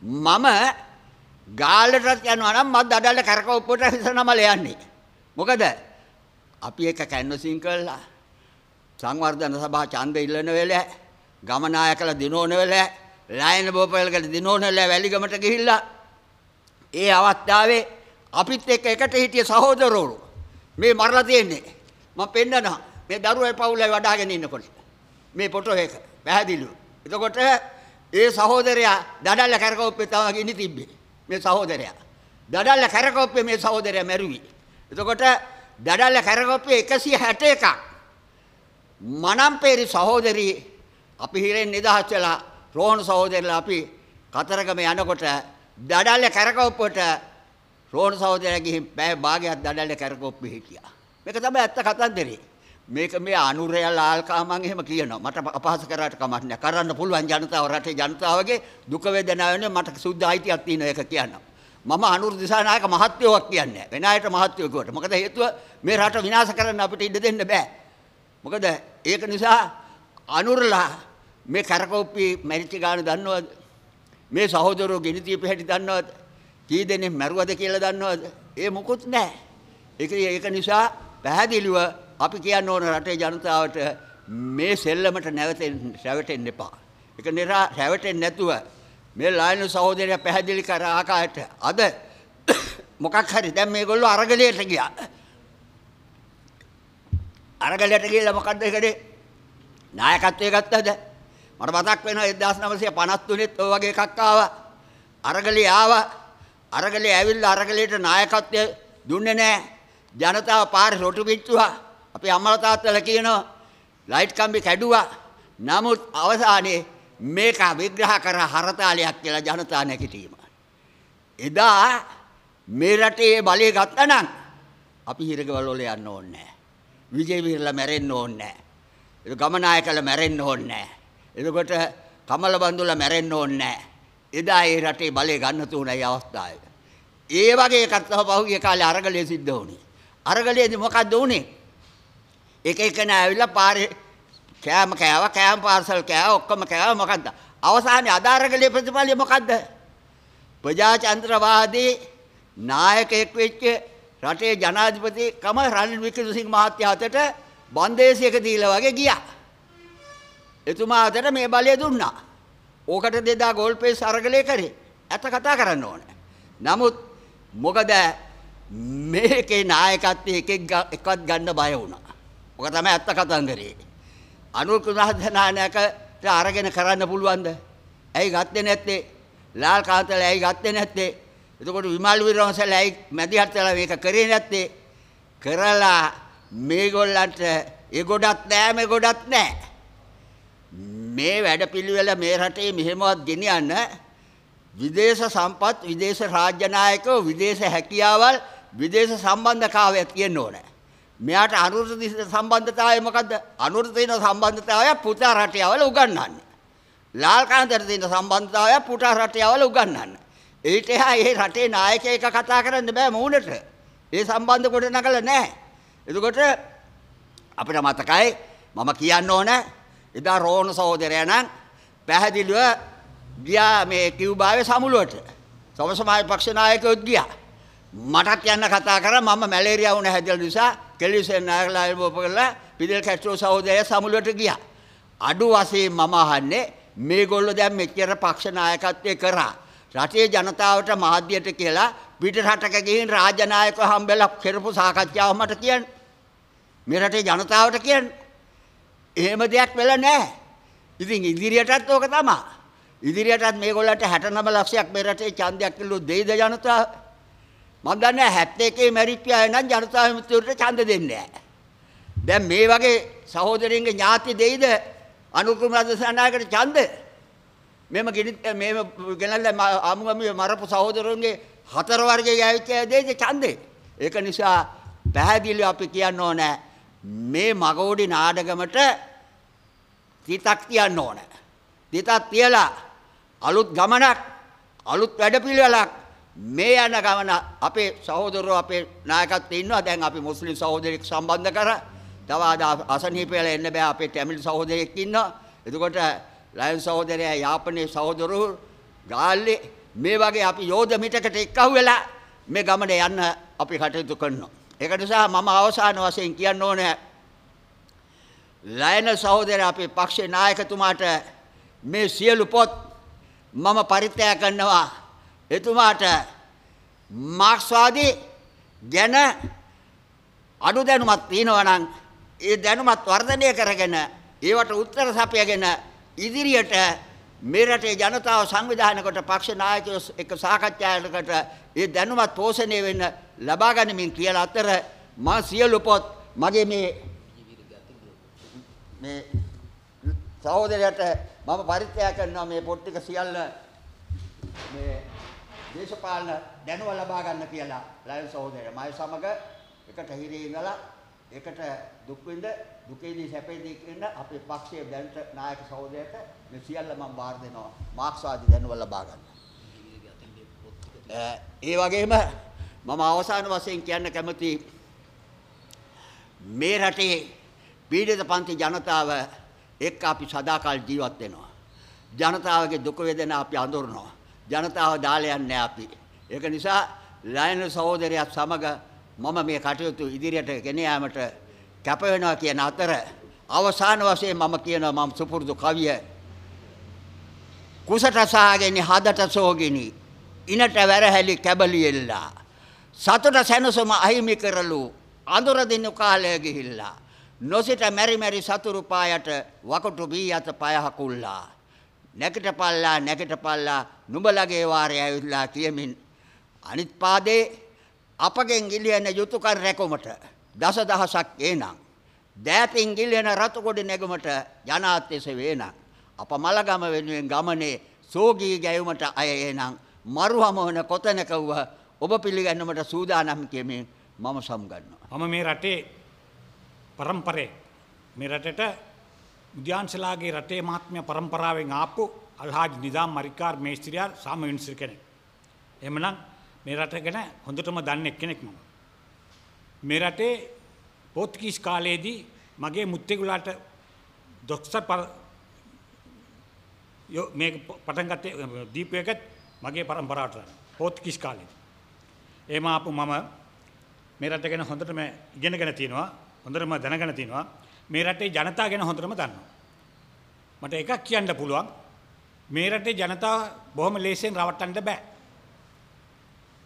මම ගාල්ලටත් යනවා නම් මත් දඩල්ල කරකවුප්පට විසනමල යන්නේ. මොකද අපි එක කැන්වසින් කළා. සංවර්ධන සභා ඡන්ද ඉල්ලන වෙලාව, ගමනායකලා දිනෝන වෙලාව, ලයන බෝපල්කට දිනෝන වෙලාව වැලිගමට ගිහිල්ලා ඒ අවස්ථාවේ අපිත් එක්ක එකට හිටිය සහෝදරවරු මේ මරලා තියෙන්නේ. මම පෙන්නනවා. මේ දරුවයි පවුලයි වඩාගෙන ඉන්නකොට. මේ ෆොටෝ එක පැහැදිලිව. එතකොට ඒ සහෝදරයා දඩල්ල කරකවප්පේ තමයි ඉනි තිබ්බේ. මේ සහෝදරයා. දඩල්ල කරකවප්පේ මේ සහෝදරයා මැරුවේ. එතකොට දඩල්ල කරකවප්පේ 161ක් මනම්පේරි සහෝදරී අපි හිරෙන් නිදහස් වෙලා රෝහණ සහෝදරලා අපි කතරගම යනකොට දඩල්ලේ කරකවපුවට රෝණ සහෝදරයා ගිහින් පැය භාගයක් දඩල්ලේ කරකවප්පි හිටියා. මේක තමයි ඇත්ත කතන්දරේ. මේක මේ අනුරය ලාල්කා මං එහෙම කියනවා. මට අපහාස කරාට කමක් නෑ. කරන්න පුළුවන් ජනතාව රටේ ජනතාවගේ දුක වේදනාව වෙන මට සුද්ධ අයිතියක් තියෙනවා ඒක කියනවා. මම අනුර දිසානායක මහත්වයක් කියන්නේ නෑ. වෙන අයට මහත්වය කියවට. මොකද හේතුව මේ රට විනාශ කරන්න අපිට ඉඩ දෙන්න බෑ. මොකද ඒක නිසා අනුරලා මේ කරකෝප්පි මැරිච්ච ගාන දන්නවද? මේ සහෝදරෝ ගෙනිතිය පැහැටි දන්නවද? කී දෙනෙක් මැරුවද කියලා දන්නවද? ඒ මොකුත් නැහැ. ඒක ඒක නිසා පැහැදිලිව අපි කියන්න ඕන රටේ ජනතාවට මේ සෙල්ලමට නැවතෙන්න රැවටෙන්න එපා. ඒක නිරා රැවටෙන්නේ නැතුව මේ ලායන සහෝදරයා පැහැදිලි කර ආකාරයට අද මොකක් හරි දැන් මේගොල්ලෝ අරගලයට ගියා. අරගලයට ගිහලා මොකද්ද ඒකනේ? නායකත්වයේ ගත්තද? මට මතක් වෙනවා 1953ෙත් ඔය වගේ එකක් ආවා. අරගලේ ආවා. අරගලේ ඇවිල්ලා අරගලේට නායකත්වය දුන්නේ නැහැ. ජනතාව පාරේ රොටු පිච්චුවා. අපේ අම්මලා තාත්තලා කියනවා ලයිට් කම්බි කැඩුවා. නමුත් අවසානයේ මේක විග්‍රහ කර හරතාලයක් කියලා ජනතාව නැගිටීම. එදා මේ රටේ බලය ගත්තනම් අපි හිරගවල් වල යන්න ඕනේ නැහැ. විජේවීරලා මැරෙන්න ඕනේ නැහැ. ගමනායකලා මැරෙන්න ඕනේ නැහැ. එතකොට කමල බඳුල මැරෙන්න ඕනේ නැහැ. එදා ඒ රටේ බලය ගන්න තුනයි අවස්ථාවේ. ඒ වගේ එකක් තමයි පහුගිය කාලේ අරගලයේ සිද්ධ වුණේ. අරගලයේදී මොකද්ද වුනේ? එක එකන ඇවිල්ලා පාරේ කෑම කෑවා, කෑම පාර්සල් කෑවා, ඔක්කොම කෑවා මොකද්ද? අවසානයේ අදාරගලයේ ප්‍රතිඵලය මොකද්ද? ප්‍රජාතන්ත්‍රවාදී නායකයෙක් වෙච්ච රටේ ජනාධිපතිකම රනිල් වික්‍රමසිංහ මහත්තයා අතට බන්දේසියක දීලා වගේ ගියා. එතුමා අතට මේ බලය දුන්නා. ඕකට දෙදා ගෝල් පේස් අරගලේ කරේ. ඇත කතා කරන්න ඕනේ. නමුත් මොකද මේකේ නායකත්වයේ එකෙක් එකවත් ගන්න බය වුණා. ඔක තමයි ඇත්ත කතන්දරේ. අනුල් කුණහදනානකට අරගෙන කරන්න පුළුවන්ද? ඇයි ගත්තේ නැත්තේ? ලාල් කාන්තල ඇයි ගත්තේ නැත්තේ? එතකොට විමල් විරෝන්සල ඇයි මැදිහත්ලා මේක කරේ නැත්තේ? කරලා මේගොල්ලන්ට ඒ ගොඩක් නෑ මේ ගොඩක් නෑ. මේ වැඩපිළිවෙල මේ රටේ මෙහෙමවත් ගෙනියන්න විදේශ සම්පත් විදේශ රාජ්‍ය නායකයෝ විදේශ හැකියාවල් විදේශ සම්බන්ධතාවය තියෙන්න ඕනේ. මෙයාට අනුරත සම්බන්ධතාවය මොකද්ද? අනුරත තියෙන සම්බන්ධතාවය පුතා රටයවල උගන්වන්නේ. ලාල්කාන්තර තියෙන සම්බන්ධතාවය පුතා රටයවල උගන්වන්නේ. ඊට එහා ඒ රටේ නායකයෙක් කතා කරන්න බෑ මූණට. ඒ සම්බන්ධ කොට නගලා නැහැ. එතකොට අපිට මතකයි මම කියන්න ඕනේ එදා රෝණ සහෝදරයා නම් පැහැදිලිව ගියා මේ කියුබාවේ සමුළුවට. සම සමාජ පක්ෂ නායකයොත් ගියා. මටත් යන්න කතා කරා මම මැලේරියා වුණ හැදලා නිසා කෙලිසෙන් නායකලා ඉල්බෝප කරලා පිදෙල් කැස්ට්‍රෝ සහෝදරයා සමුළුවට ගියා. අඩු වශයෙන් මම අහන්නේ මේගොල්ලෝ දැන් මෙච්චර පක්ෂ නායකත්වයේ කරා. රටේ ජනතාවට මාධ්‍යයට කියලා පිටරටක ගිහින් රාජනායකව හම්බෙලා කරපු සාකච්ඡාව මට කියන්න. මේ රටේ ජනතාවට කියන්න. එහෙම දෙයක් වෙලා නැහැ. ඉතින් ඉදිරියටත් ඕක තමයි. ඉදිරියටත් මේගොල්ලන්ට 69 ලක්ෂයක් මේ රටේ ඡන්දයක් කිලෝ දෙයිද ජනතාව? මම දන්නේ 71 මැරිච්ච අය නම් ජනතාව මිතුරට ඡන්ද දෙන්නේ නැහැ. දැන් මේ වගේ සහෝදරින්ගේ ඥාති දෙයිද අනුකම රදසනායකට ඡන්ද? මෙම ගිනි මෙම ගෙනල්ලා අමුමමිය මරපු සහෝදරුන්ගේ හතර වර්ගයේ ඇවිත් අය දෙයිද ඡන්දේ? ඒක නිසා පැහැදිලිව අපි කියන්න ඕනේ මේ මගෝඩි නාඩගමට හිතක් තියන්න ඕන. හිතක් තියලා අලුත් ගමනක් අලුත් වැඩපිළිවෙලක් මේ යන ගමන අපේ සහෝදරෝ අපේ නායකත්වයේ ඉන්නවා දැන් අපි මුස්ලිම් සහෝදරෙක් සම්බන්ධ කර තව අද අසනීප වෙලා එන්න බෑ අපේ තමිල් සහෝදරෙක් ඉන්නවා එතකොට ලයන් සහෝදරයා යාපනයේ සහෝදරෝ ගාල්ලේ මේ වගේ අපි යෝධ මිටකට එක්කහු වෙලා මේ ගමන යන්න අපි කටයුතු කරනවා ඒක නිසා මම අවසාන වශයෙන් කියන්න ඕනේ ලයන සහෝදර අපේ පක්ෂේ නායකතුමාට මේ සියලු පොත් මම පරිත්‍යාග කරනවා. එතුමාට මාක්ස්වාදී ගැන අඩු දැනුමක් තියෙනවා නම් ඒ දැනුමත් වර්ධනය කරගෙන ඒවට උත්තර සපයගෙන ඉදිරියට මේ රටේ ජනතාව සංවිධානය කොට පක්ෂ නායකයෝ එක්ක සාකච්ඡායකට ඒ දැනුමත් පෝෂණය වෙන්න ලබා ගනිමින් කියලා අතර මා සියලු පොත් මගේ මේ මේ සහෝදරයට මම පරිත්‍යාග කරනවා මේ පොත් ටික සියල්ල මේ දේශපාලන දැනුව ලබා ගන්න කියලා ලයන් සහෝදරය මයි සමග එකට හිරේ ඉඳලා එකට දුක් විඳ දුකේදී සැපේදී කියන අපේ පක්ෂයේ දැනට නායක සහෝදරයට මේ සියල්ල මම බාර දෙනවා මාක්ස්වාදී දැනුව ලබා ගන්න. ඒ වගේම මම අවසාන වශයෙන් කියන්න කැමති මේ රටේ පීඩිත පන්ති ජනතාව එක්ක අපි සදාකල් ජීවත් වෙනවා. ජනතාවගේ දුක වේදනා අපි අඳුරනවා. ජනතාව දාලා යන්නේ අපි. ඒක නිසා ලයන සහෝදරයාත් සමග මම මේ කටයුතු ඉදිරියට ගෙන යාමට කැප වෙනවා කියන අතර අවසාන වශයෙන් මම කියනවා මම සුපුරුදු කවිය කුසට සහගෙන හදට සෝගිනි ඉනට වැරහැලි කැබලියෙල්ලා සතුට සැනසුම අහිමි කරලු අඳුර දිනු කාලය ගිහිල්ලා නොසිට මෙරි මෙරි සතුරු පායට වකටු බී යත පය හකුල්ලා නැකිට පල්ලා නැකිට පල්ලා නුඹලගේ වාරය ඇවිල්ලා කියමින් අනිත් පාදේ අපගෙන් ගිලියන යුතුයකන් රැකුමට දසදහසක් එනං දෑතින් ගිලියන රතු කොට නැගුමට ජනාත්‍යස වේනං අප මලගම වෙනුවෙන් ගමනේ සෝගී ගැයුමට අය එනං මරුහම වන කොතැනක වූ ඔබ පිළිගන්නමට සූදානම් කියමින් මම සමුගන්නවා. මම මේ රටේ පරම්පරේ මේ රටට මුද්‍යාංශලාගේ රටේ මාත්මය පරම්පරාවෙන් ආපු අල්හාජ් නිදාම් මරිකාර් මේස්ත්‍රියා සාම මිනිස්සු කෙනෙක්. එහෙමනම් මේ රට ගැන හොඳටම දන්න එක්කෙනෙක් මම. මේ රටේ පෝතුගීස් කාලයේදී මගේ මුත්තේගුලාට දොස්තර මේ පටන් ගත්තේ දීපයකත් මගේ පරම්පරාවට පෝතුගීස් කාලේ. එහෙම ආපු මම මේ රට ගැන හොඳටම ඉගෙනගෙන තියෙනවා. හොඳරම දැනගෙන තිනවා මේ රටේ ජනතා ගැන හොඳරම දන්නවා. මට එකක් කියන්න පුළුවන් මේ රටේ ජනතාව බොහොම ලේසියෙන් රවට්ටන්න බෑ.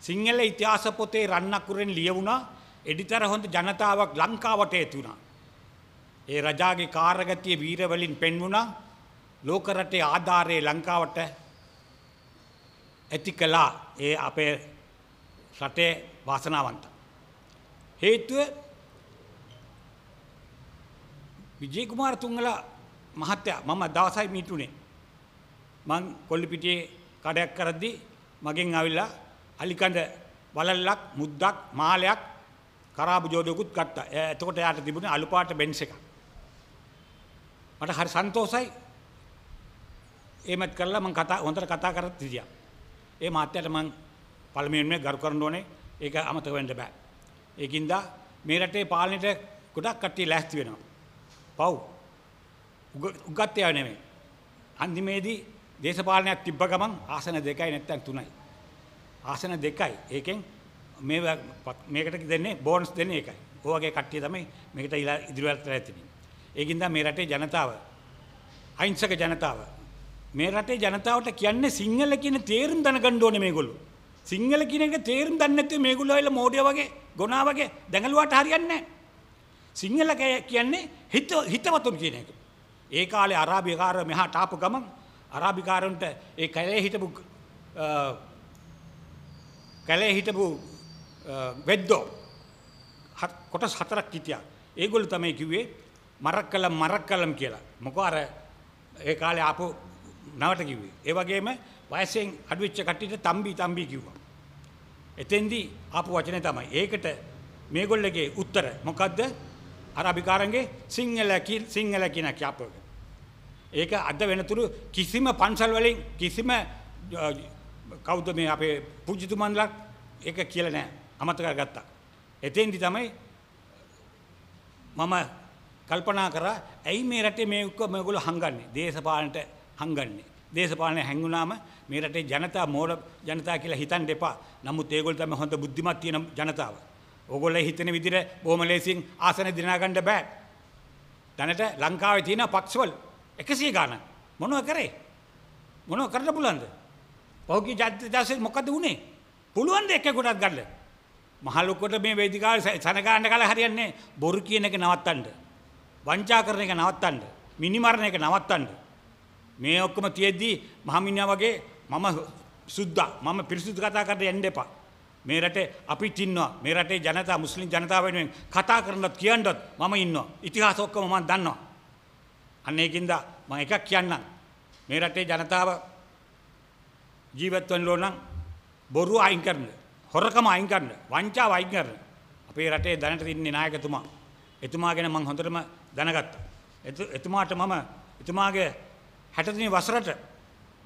සිංහල ඉතිහාස පොතේ රන්නකුරෙන් ලියවුණා එඩිතර හොඳ ජනතාවක් ලංකාවට ඇති වුණා. ඒ රජාගේ කාර්යගතිය වීරවලින් පෙන්වුණා ලෝක රටේ ආධාරයේ ලංකාවට ඇති කළා ඒ අපේ රටේ වාසනාවන්ත. හේතුව විජේකුමාර තුංගල මහත්තයා මම දවසයි මීටුනේ. මං කොල්ලිපිටියේ කඩයක් කරද්දි මගෙන් අවිල්ලා අලිකඳ වලල්ලක් මුද්දක් මාලයක් කරාබු ජෝඩයකුත් ගත්තා. එතකොට එයාට තිබුණේ අලු පාට බෙන්ස් එකක්. මට හරි සන්තෝසයි. එහෙමත් කරලා මං කතා හොඳට කතා කරත් හිටියා. ඒ මාත්‍යට මං පළමුවෙන්ම ගරු කරන්න ඕනේ. ඒක අමතක වෙන්න බෑ. ඒකින්ද මේ රටේ පාලනයට ගොඩක් කට්ටිය ලෑස්ති වෙනවා. පව් උගත්තයා නෙමේ. අන්දිමේදී දේශපාලනයක් තිබ්බ ගමන් ආසන දෙකයි නැත්තැන් තුනයි. ආසන දෙකයි ඒකෙන් මේකට දෙන්නේ බෝනස් දෙන්නේ එකයි ඕගේ කට්ටිය තමයි මේකට ඉලා ඉදිරිවලට ඇතිනින්. ඒකින්ද මේ රටේ ජනතාව අහිංසක ජනතාව මේ රටේ ජනතාවට කියන්නේ සිංහල කියන තේරුම් දැනගන්න ඕනේ මේගොල්ලෝ. සිංහල කියන එක තේරුම් දන්නේ නැත්නම් මේගොල්ලෝ ඇවිල්ලා මෝඩය වගේ ගොනා වගේ දැඟලුවාට හරියන්නේ නැහැ. සිංහල කියන්නේ හිත හිතවතුන් කියන එක. ඒ කාලේ අරාබිකාර මෙහාට ආපු ගමන් අරාබිකාරන්ට ඒ කැලේ හිටපු කැලේ හිටපු වෙද්දෝ කොටස් හතරක් හිටියා. ඒගොල්ලෝ තමයි කිව්වේ මරක්කලම් මරක්කලම් කියලා. මොකෝ අර ඒ කාලේ ආපු නවට කිව්වේ. ඒ වගේම වයසෙන් අඩුවෙච්ච කට්ටියට තම්බි තම්බි කිව්වා. එතෙන්දී ආපු වචනේ තමයි. ඒකට මේගොල්ලගේ උත්තර මොකද්ද? අර අභිකාරන්ගේ සිංහල සිංහල කියන කියාපක. ඒක අද වෙනතුරු කිසිම පන්සල් වලින් කිසිම කෞද්ද මේ අපේ පුජිතුමන්ලක් ඒක කියල නෑ අමතක ගත්තා. එතෙන්දි තමයි මම කල්පනා කරා ඇයි මේ රටේ මේ ඔක්කොම මේගොල්ලෝ හංගන්නේ දේශපාලනට හංගන්නේ දේශපාලනය හැංගුණාම මේ රටේ ජනතා මෝඩ ජනතා කියලා හිතන්න එපා. නමුත් ඒගොල්ලෝ තමයි හොඳ බුද්ධිමත් තියෙන ජනතාව. ඕගොල්ල හිතන විදිහට බොහොම ලේසියෙන් ආසන දිනා ගන්න බෑ. දැනට ලංකාවේ තියෙන පක්ෂවල 100 ගාන මොනව කරේ? මොනව කරන්න පුළුවන්ද? පෞද්ගලික ජාති දාසේ මොකද උනේ? පුළුවන් දෙයක් එකකටත් ගන්න. මහලොකට මේ වේදිකාවේ සනගාන්න කල හරියන්නේ බොරු කියන එක නවත්තන්න. වංචා කරන එක නවත්තන්න. මිනිමරණ එක නවත්තන්න. මේ ඔක්කොම තියෙද්දි මහමිනියා වගේ මම සුද්ධා මම පිරිසුදු කතා කරන්න යන්න එපා. මේ රටේ අපිත් ඉන්නවා මේ රටේ ජනතා මුස්ලිම් ජනතාව වෙනුවෙන් කතා කරන්නත් කියන්නත් මම ඉන්නවා ඉතිහාස ඔක්කොම මම දන්නවා අන්න ඒකින්ද මම එකක් කියන්නම් මේ රටේ ජනතාව ජීවත් වෙන්න ඕන නම් බොරු අයින් කරන්න හොරකම අයින් කරන්න වංචාව අයින් කරන්න අපේ රටේ දැනට ඉන්නේ නායකතුමා එතුමා ගැන මම හොඳටම දැනගත්තා එතුමාට මම එතුමාගේ 60 වසරට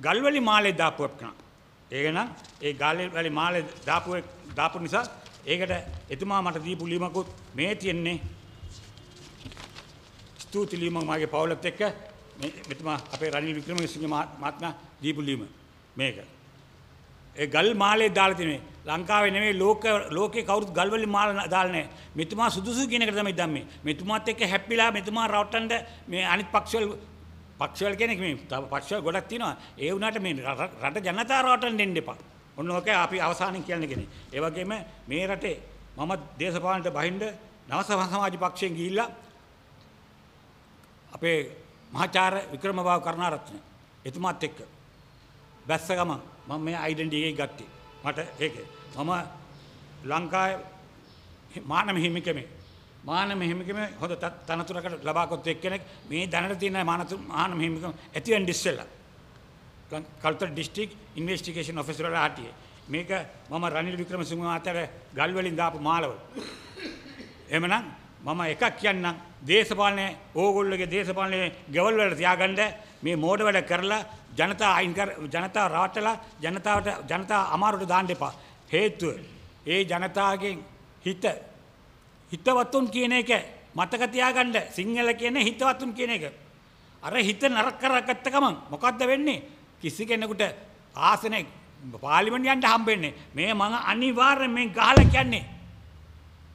ගල්වැලි මාලේ දාපු එකක් ඒක නම් ඒ ගාලේ වලේ මාළේ දාපු දාපු නිසා ඒකට එතුමා මට දීපු ලියමකුත් මේ තියෙන්නේ ස්තුති ලියමක් මාගේ පවුලත් එක්ක මේ මෙතුමා අපේ රනිල් වික්‍රමසිංහ මහත්මයා දීපු ලියම මේක ඒ ගල් මාලේ දාලා තියෙන්නේ ලංකාවේ නෙමෙයි ලෝක ලෝකේ කවුරුත් ගල්වලින් මාල දාලා නැහැ. මෙතුමා සුදුසු කියන එක තමයි දැම්මේ. මෙතුමාත් එක්ක හැප්පිලා මෙතුමා රවට්ටන්න මේ අනිත් පක්ෂවල පක්ෂවල කෙනෙක් මේ පක්ෂව ගොඩක් තියෙනවා ඒ වුණාට මේ රට ජනතාවට දෙන්න එපා. ඔන්න ඕක අපි අවසානින් කියන්නේ කෙනෙක්. ඒ වගේම මේ රටේ මම දේශපාලනට බහින්ද නව සමාජ පක්ෂයෙන් ගිහිල්ලා අපේ මහාචාර්ය වික්‍රමබාහු කරුණාරත්න එතුමාත් එක්ක බැස්ස ගම මම මේ ඩෙන්ටි එකයි ගත්තේ. මට ඒක මම ලංකාවේ මානම හිමිකමේ මාන මෙහිමිකම හොඳ තනතුරකට ලබාගත් එක්කෙනෙක් මේ දැනට තියෙන මානතු මාන මෙහිමිකම ඇතිවෙන් ඉස්සෙල්ලා. කල්තර ඩිස්ට්‍රික් ඉන්වෙස්ටිගේෂන් ඔෆිසර්ලා ආටියේ. මේක මම රනිල් වික්‍රමසිංහ මහත්තයාට ගල් වලින් දාපු මාලවල. එහෙමනම් මම එකක් කියන්නම් දේශපාලනේ ඕගොල්ලෝගේ දේශපාලනේ ගෙවල් වලට තියාගන්න මේ මෝඩ වැඩ කරලා ජනතා අයින් කර ජනතාව රවටලා ජනතාවට ජනතාව අමාරුවට දාන්න එපා. හේතුව ඒ ජනතාවගෙන් හිත හිතවතුන් කියන එක මතක තියාගන්න සිංහල කියන්නේ හිතවතුන් කියන එක. අර හිත නරක කරගත්ත ගමන් මොකද්ද වෙන්නේ? කිසි කෙනෙකුට ආසනේ පාර්ලිමේන්තු යන්න හම්බෙන්නේ. මේ මම අනිවාර්යෙන් මේ ගහලා කියන්නේ.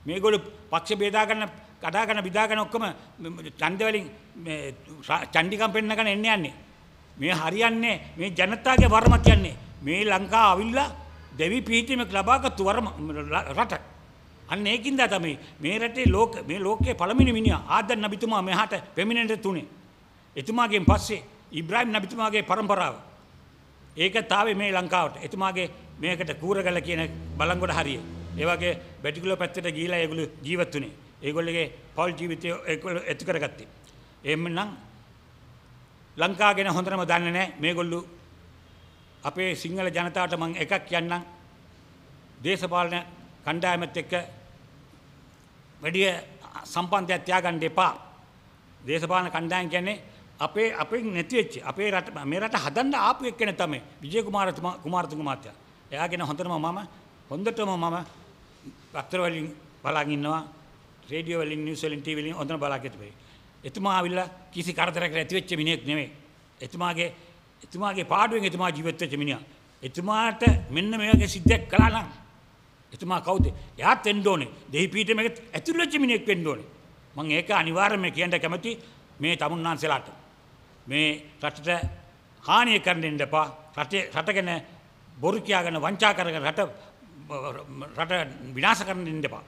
මේගොල්ලෝ පක්ෂ බෙදා ගන්න, කඩා ගන්න, බෙදා ගන්න ඔක්කොම ඡන්ද වලින් මේ ඡන්ඩිකම් පෙන්නගෙන එන්නේ යන්නේ. මේ හරියන්නේ මේ ජනතාවගේ වර්ම කියන්නේ. මේ ලංකාව අවිල්ලා දෙවි පිහිටීමක් ලබාගත් වර්ම රටක්. අන්න ඒකින්ද තමයි මේ රටේ ලෝක මේ ලෝකයේ පළමිනි මිනිහා ආදන් නබිතුමා මෙහාට පෙමිණෙන්න තුනේ. එතුමාගෙන් පස්සේ ඉබ්‍රාහිම් නබිතුමාගේ પરම්පරාව. ඒක තාවේ මේ ලංකාවට. එතුමාගේ මේකට කූරගල කියන බලංගොඩ හරිය. ඒ වගේ බැටිකුලර් පැත්තට ගිහිලා ඒගොල්ලෝ ජීවත් වුනේ. ඒගොල්ලෝගේ පෞල් ජීවිතය ඒගොල්ලෝ ඇති කරගත්තේ. එම්නම් ලංකාව ගැන හොඳටම දන්නේ නැහැ. මේගොල්ලෝ අපේ සිංහල ජනතාවට මම එකක් කියන්නම්. දේශපාලන කණ්ඩායමත් එක්ක වැඩිය සම්පන්තයක් තියාගන්න එපා. දේශපාලන කණ්ඩායම් කියන්නේ අපේ අපෙන් නැති වෙච්ච අපේ රට මේ රට හදන්න ආපු එක්කෙනෙක් තමයි විජය කුමාරතුමා කුමාරතුංග මහත්තයා. එයා ගැන හොඳටම මම හොඳටම මම පත්‍ර වලින් බලාගෙන ඉන්නවා. රේඩියෝ වලින් නිවුස් වලින් ටීවී වලින් හොඳට බලාගෙන ඉතිපේ. එතුමා ආවිල්ලා කිසි කරදරයක් නැති වෙච්ච මිනිහෙක් නෙමෙයි. එතුමාගේ එතුමාගේ පාඩුවෙන් එතුමා ජීවත් වෙච්ච මිනිහා. එතුමාට මෙන්න මේ වගේ සිද්ධියක් කළා නම් එතුමා කවුද එයාත් එන්න ඕනේ දෙහිපීට මේක ඇතුළච්ච මිනිෙක් වෙන්න ඕනේ මං ඒක අනිවාර්යම කියන්න කැමති මේ තමුන්නාන්සෙලාට මේ රටට හානිය කරන්න එන්න එපා රටේ රටගෙන බොරු කියාගෙන වංචා කරගෙන රට රට විනාශ කරන්න එන්න එපා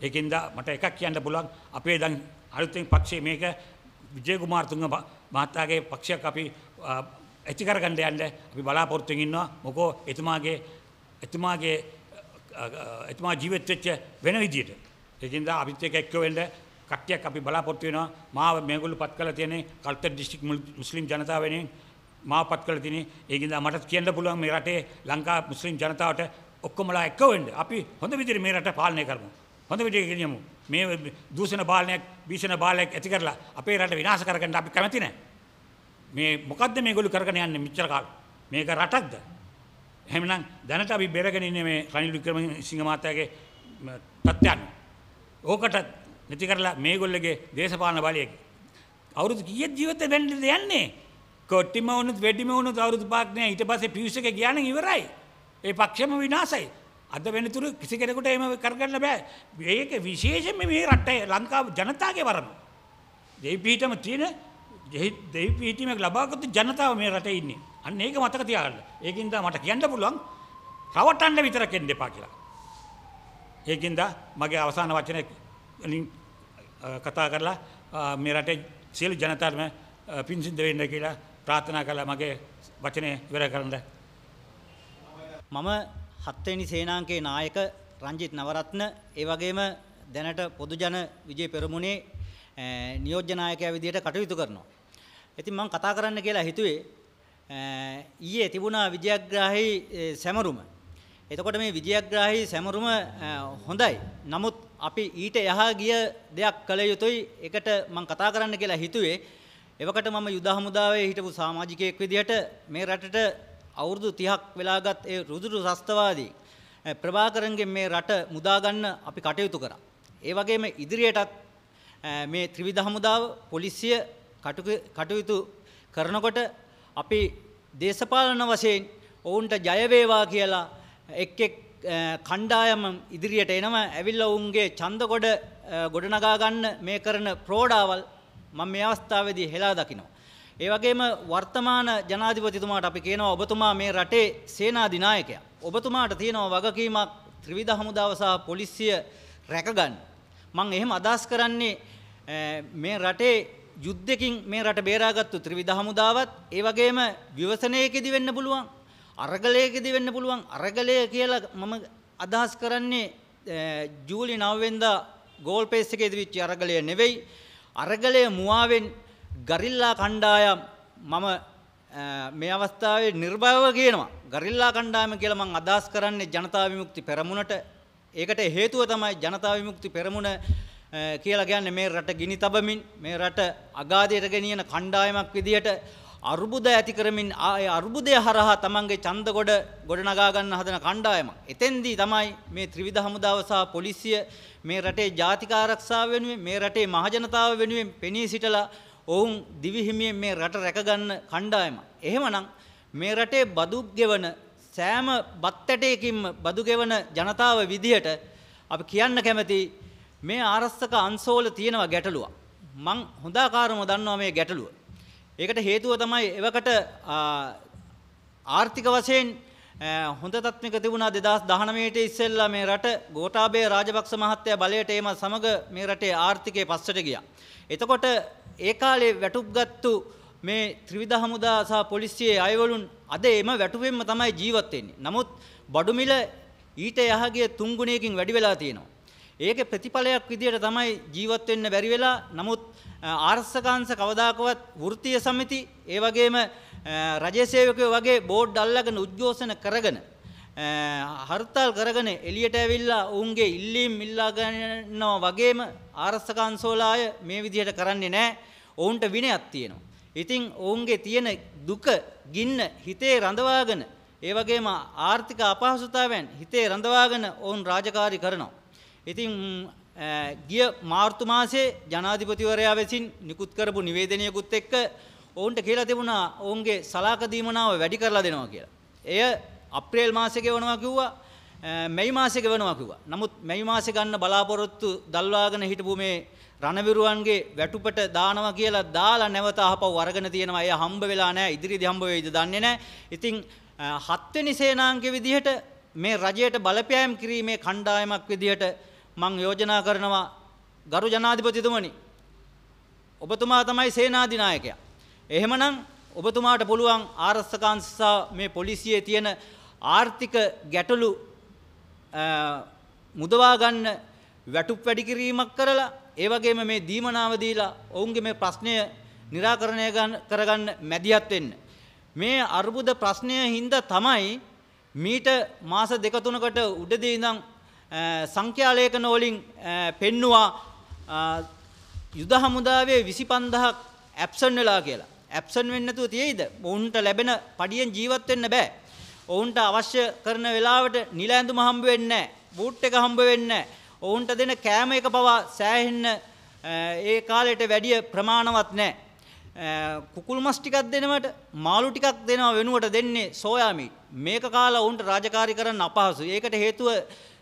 ඒකින්ද මට එකක් කියන්න පුළුවන් අපේ දැන් අලුතෙන් පක්ෂයේ මේක විජයකුමාර්තුංග මහතාගේ පක්ෂයක් අපි ඇති කරගන්න යන්න අපි බලාපොරොත්තුෙන් ඉන්නවා මොකෝ එතුමාගේ එතුමාගේ එතුමා ජීවත් වෙච්ච වෙන විදියට. ඒකින්ද අපිත් එක්ක එක්ක වෙන්න කට්ටියක් අපි බලාපොරොත්තු වෙනවා. මාව මේගොල්ලෝ පත් කරලා තියෙන්නේ කල්තර දිස්ත්‍රික් මුස්ලිම් ජනතාව වෙනුවෙන් මාව පත් කරලා තියෙන්නේ. ඒකින්ද මටත් කියන්න පුළුවන් මේ රටේ ලංකා මුස්ලිම් ජනතාවට ඔක්කොමලා එක්ක වෙන්න. අපි හොඳ විදියට මේ රට පාලනය කරමු. හොඳ විදියට ගෙනියමු. මේ දූෂණ බාලනයක්, භීෂණ බාලයක් ඇති කරලා අපේ රට විනාශ කරගන්න අපි කැමති නැහැ. මේ මොකද්ද මේගොල්ලෝ කරගෙන යන්නේ මෙච්චර කාලෙ? මේක රටක්ද? හැමනම් දැනට අපි බෙරගෙන ඉන්නේ මේ කනිල් වික්‍රමසිංහ මහත්තයාගේ තත්ත්වයන්. ඕකට නැති කරලා මේගොල්ලගේ දේශපාලන බලය අවුරුදු කීයක් ජීවිතේ වෙන්නද යන්නේ? කොටිම වුණත් වෙඩිම වුණත් අවුරුදු පහක් නෑ ඊට පස්සේ පියුස් එක ගියා නම් ඉවරයි. ඒ පක්ෂම විනාශයි. අද වෙනතුරු කිසි කෙනෙකුට එහෙම කරගන්න බෑ. ඒක විශේෂයෙන්ම මේ රටේ ලංකාව ජනතාවගේ වරම. දෙවි පිටම තියෙන දෙවි පිටීමක් ලබාගත්තු ජනතාව මේ රටේ ඉන්නේ. අන්න ඒක මතක තියාගන්න. ඒකින්ද මට කියන්න පුළුවන් රවටන්න විතරක් එන්න එපා කියලා. ඒකින්ද මගේ අවසාන වචනේ වලින් කතා කරලා මේ රටේ සියලු ජනතාවම පින් සිද්ධ වෙන්න කියලා ප්‍රාර්ථනා කළා මගේ වචනේ ඉවර කරන්න. මම හත්වෙනි සේනාංකේ නායක රංජිත් නවරත්න ඒ වගේම දැනට පොදුජන විජේ පෙරමුණේ නියෝජ්‍ය නායකයා විදිහට කටයුතු කරනවා. ඉතින් මම කතා කරන්න කියලා හිතුවේ ඊයේ තිබුණා විද්‍යාග්‍රාහී සැමරුම. එතකොට මේ විද්‍යාග්‍රාහී සැමරුම හොඳයි. නමුත් අපි ඊට යහා ගිය දෙයක් කළ යුතුයි. ඒකට මම කතා කරන්න කියලා හිතුවේ. එවකට මම යුද හමුදාවේ හිටපු සමාජිකයෙක් විදිහට මේ රටට අවුරුදු 30ක් වෙලාගත් ඒ රුදුරු රස්තවාදී ප්‍රභාකරන්ගේ මේ රට මුදා ගන්න අපි කටයුතු කරා. ඒ වගේම ඉදිරියටත් මේ ත්‍රිවිධ හමුදාව පොලිසිය කටයුතු කරනකොට අපි දේශපාලන වශයෙන් ඔවුන්ට ජයවේවා කියලා එක් එක් කණ්ඩායම ඉදිරියට එනම ඇවිල්ල ඔවුන්ගේ චන්ද ගොඩ ගොඩනගා ගන්න මේ කරන ප්‍රෝඩාවල් මම මේ අවස්ථාවේදී හෙලා දකිනවා. ඒ වගේම වර්තමාන ජනාධිපතිතුමාට අපි කියනවා ඔබතුමා මේ රටේ සේනාධිනායකයා. ඔබතුමාට තියෙනවා වගකීමක් ත්‍රිවිධ හමුදාව සහ පොලිසිය රැකගන්න. මං එහෙම අදහස් කරන්නේ මේ රටේ යුද්ධකින් මේ රට බේරාගත්තු ත්‍රිවිධ හමුදාවත් ඒ වගේම විවසනයකදී වෙන්න පුළුවන් අරගලයකදී වෙන්න පුළුවන් අරගලය කියලා මම අදහස් කරන්නේ ජූලි 9 වෙනිදා ගෝල් පේස් එකේ ඉදිරිච්ච අරගලය නෙවෙයි අරගලය මුවාවෙන් ගරිල්ලා කණ්ඩායම් මම මේ අවස්ථාවේ නිර්භයව කියනවා ගරිල්ලා කණ්ඩායම කියලා මම අදහස් කරන්නේ ජනතා විමුක්ති පෙරමුණට ඒකට හේතුව තමයි ජනතා විමුක්ති පෙරමුණ කියලා ගැන්න මේ රට ගිනි තබමින් මේ රට අගාදයට ගෙනියන කණ්ඩායමක් විදිහට අර්බුද ඇති කරමින් ආය අර්බුදය හරහා තමන්ගේ චන්ද ගොඩ ගොඩනගාගන්න හදන කණ්ඩායම. එතෙන්දී තමයි මේ ත්‍රිවිධ හමුදාවසා පොලිසිය මේ රටේ ජාතිකාරක්ෂාව වෙනුවෙන් මේ රටේ මහජනතාව වෙනුවෙන් පෙනී සිටලා ඔවුන් දිවිහිමියෙන් මේ රට රැකගන්න කණ්ඩායම. එහෙමනම් මේ රටේ බදු ගෙවන සෑම බත්තටයකින්ම බදු ගෙවන ජනතාව විදිහට අපි කියන්න කැමතියි මේ ආරස්සක අංශෝල තියෙනවා ගැටලුවක්. මං හොඳාකාරව දන්නවා මේ ගැටලුව. ඒකට හේතුව තමයි එවකට ආර්ථික වශයෙන් හොඳ තත්මික තිබුණා 2019ට ඉස්සෙල්ලා මේ රට ගෝඨාභය රාජපක්ෂ මහත්තයා බලයට ඒම සමග මේ රටේ ආර්ථිකය පස්සට ගියා. එතකොට ඒ කාලේ වැටුප්ගත්තු මේ ත්‍රිවිධ හමුදා සහ පොලිසියේ අයවලුන් අද එම වැටුපෙන්ම තමයි ජීවත් වෙන්නේ. නමුත් බඩු මිල ඊට යහගිය තුන් ගුණයකින් වැඩි වෙලා තියෙනවා. ඒක ප්‍රතිඵලයක් විදියට තමයි ජීවත් වෙන්න බැරි වෙලා නමුත් ආර්ථකාංශ කවදාකවත් වෘත්තීය සමිති ඒ වගේම රජයේ සේවකයෝ වගේ බෝඩ් අල්ලගෙන උද්ඝෝෂණ කරගෙන හර්තාල් කරගෙන එළියට ඇවිල්ලා ඔවුන්ගේ ඉල්ලීම් ඉල්ලා ගන්නවා වගේම ආර්ථකාංශෝලාය මේ විදියට කරන්නේ නැහැ ඔවුන්ට විනයක් තියෙනවා ඉතින් ඔවුන්ගේ තියෙන දුක ගින්න හිතේ රඳවාගෙන ඒ වගේම ආර්ථික අපහසුතාවයන් හිතේ රඳවාගෙන ඔවුන් රාජකාරී කරනවා ඉතින් ගිය මාර්තු මාසේ ජනාධිපතිවරයා විසින් නිකුත් කරපු නිවේදනයකුත් එක්ක ඔවුන්ට කියලා තිබුණා ඔවුන්ගේ සලාක දීමනාව වැඩි කරලා දෙනවා කියලා. එය අප්‍රේල් මාසේ ගෙවනවා කිව්වා මැයි මාසේ ගෙවනවා කිව්වා. නමුත් මැයි මාසේ ගන්න බලාපොරොත්තු දල්වාගෙන හිටපු මේ රණවිරුවන්ගේ වැටුපට දානවා කියලා දාලා නැවත අහපව් අරගෙන තියෙනවා. එය හම්බ වෙලා නැහැ. ඉදිරියේදී හම්බ වෙයිද දන්නේ නැහැ. ඉතින් හත්වෙනි සේනාංකයේ විදිහට මේ රජයට බලපෑම් කිරීමේ කණ්ඩායමක් විදිහට මං යෝජනා කරනවා ගරු ජනාධිපතිතුමනි ඔබතුමා තමයි සේනාධිනායකයා. එහෙමනම් ඔබතුමාට පුළුවන් ආරස්සකාංශසා මේ පොලිසියේ තියෙන ආර්ථික ගැටලු මුදවා ගන්න වැටුප් වැඩි කිරීමක් කරලා ඒ වගේම මේ දීමනාව දීලා ඔවුන්ගේ මේ ප්‍රශ්නය निराකරණය කරගන්න මැදිහත් වෙන්න. මේ අර්බුද ප්‍රශ්නය හින්දා තමයි මීට මාස දෙක තුනකට උඩදී ඉඳන් සංඛ්‍යාලේඛනෝලින් පෙන්නවා යුද හමුදාවේ විසි පන්දහක් ඇප්සන් වෙලා කියලා. ඇප්සන් වෙන්නතුව තියෙයිද ඔවුන්ට ලැබෙන පඩියෙන් ජීවත් වෙන්න බෑ. ඔවුන්ට අවශ්‍ය කරන වෙලාවට නිල ඇඳුම හම්බ වෙන්නේ නැහැ. බූට් එක හම්බ වෙන්නේ නැහැ. ඔවුන්ට දෙන කෑම එක පවා සෑහෙන්න ඒ කාලයට වැඩිය ප්‍රමාණවත් නැහැ. කුකුල් මස් ටිකක් දෙනවට මාළු ටිකක් දෙනවා වෙනුවට දෙන්නේ සෝයා මීට්. මේක කාලා ඔවුන්ට රාජකාරී කරන්න අපහසුයි. ඒකට හේතුව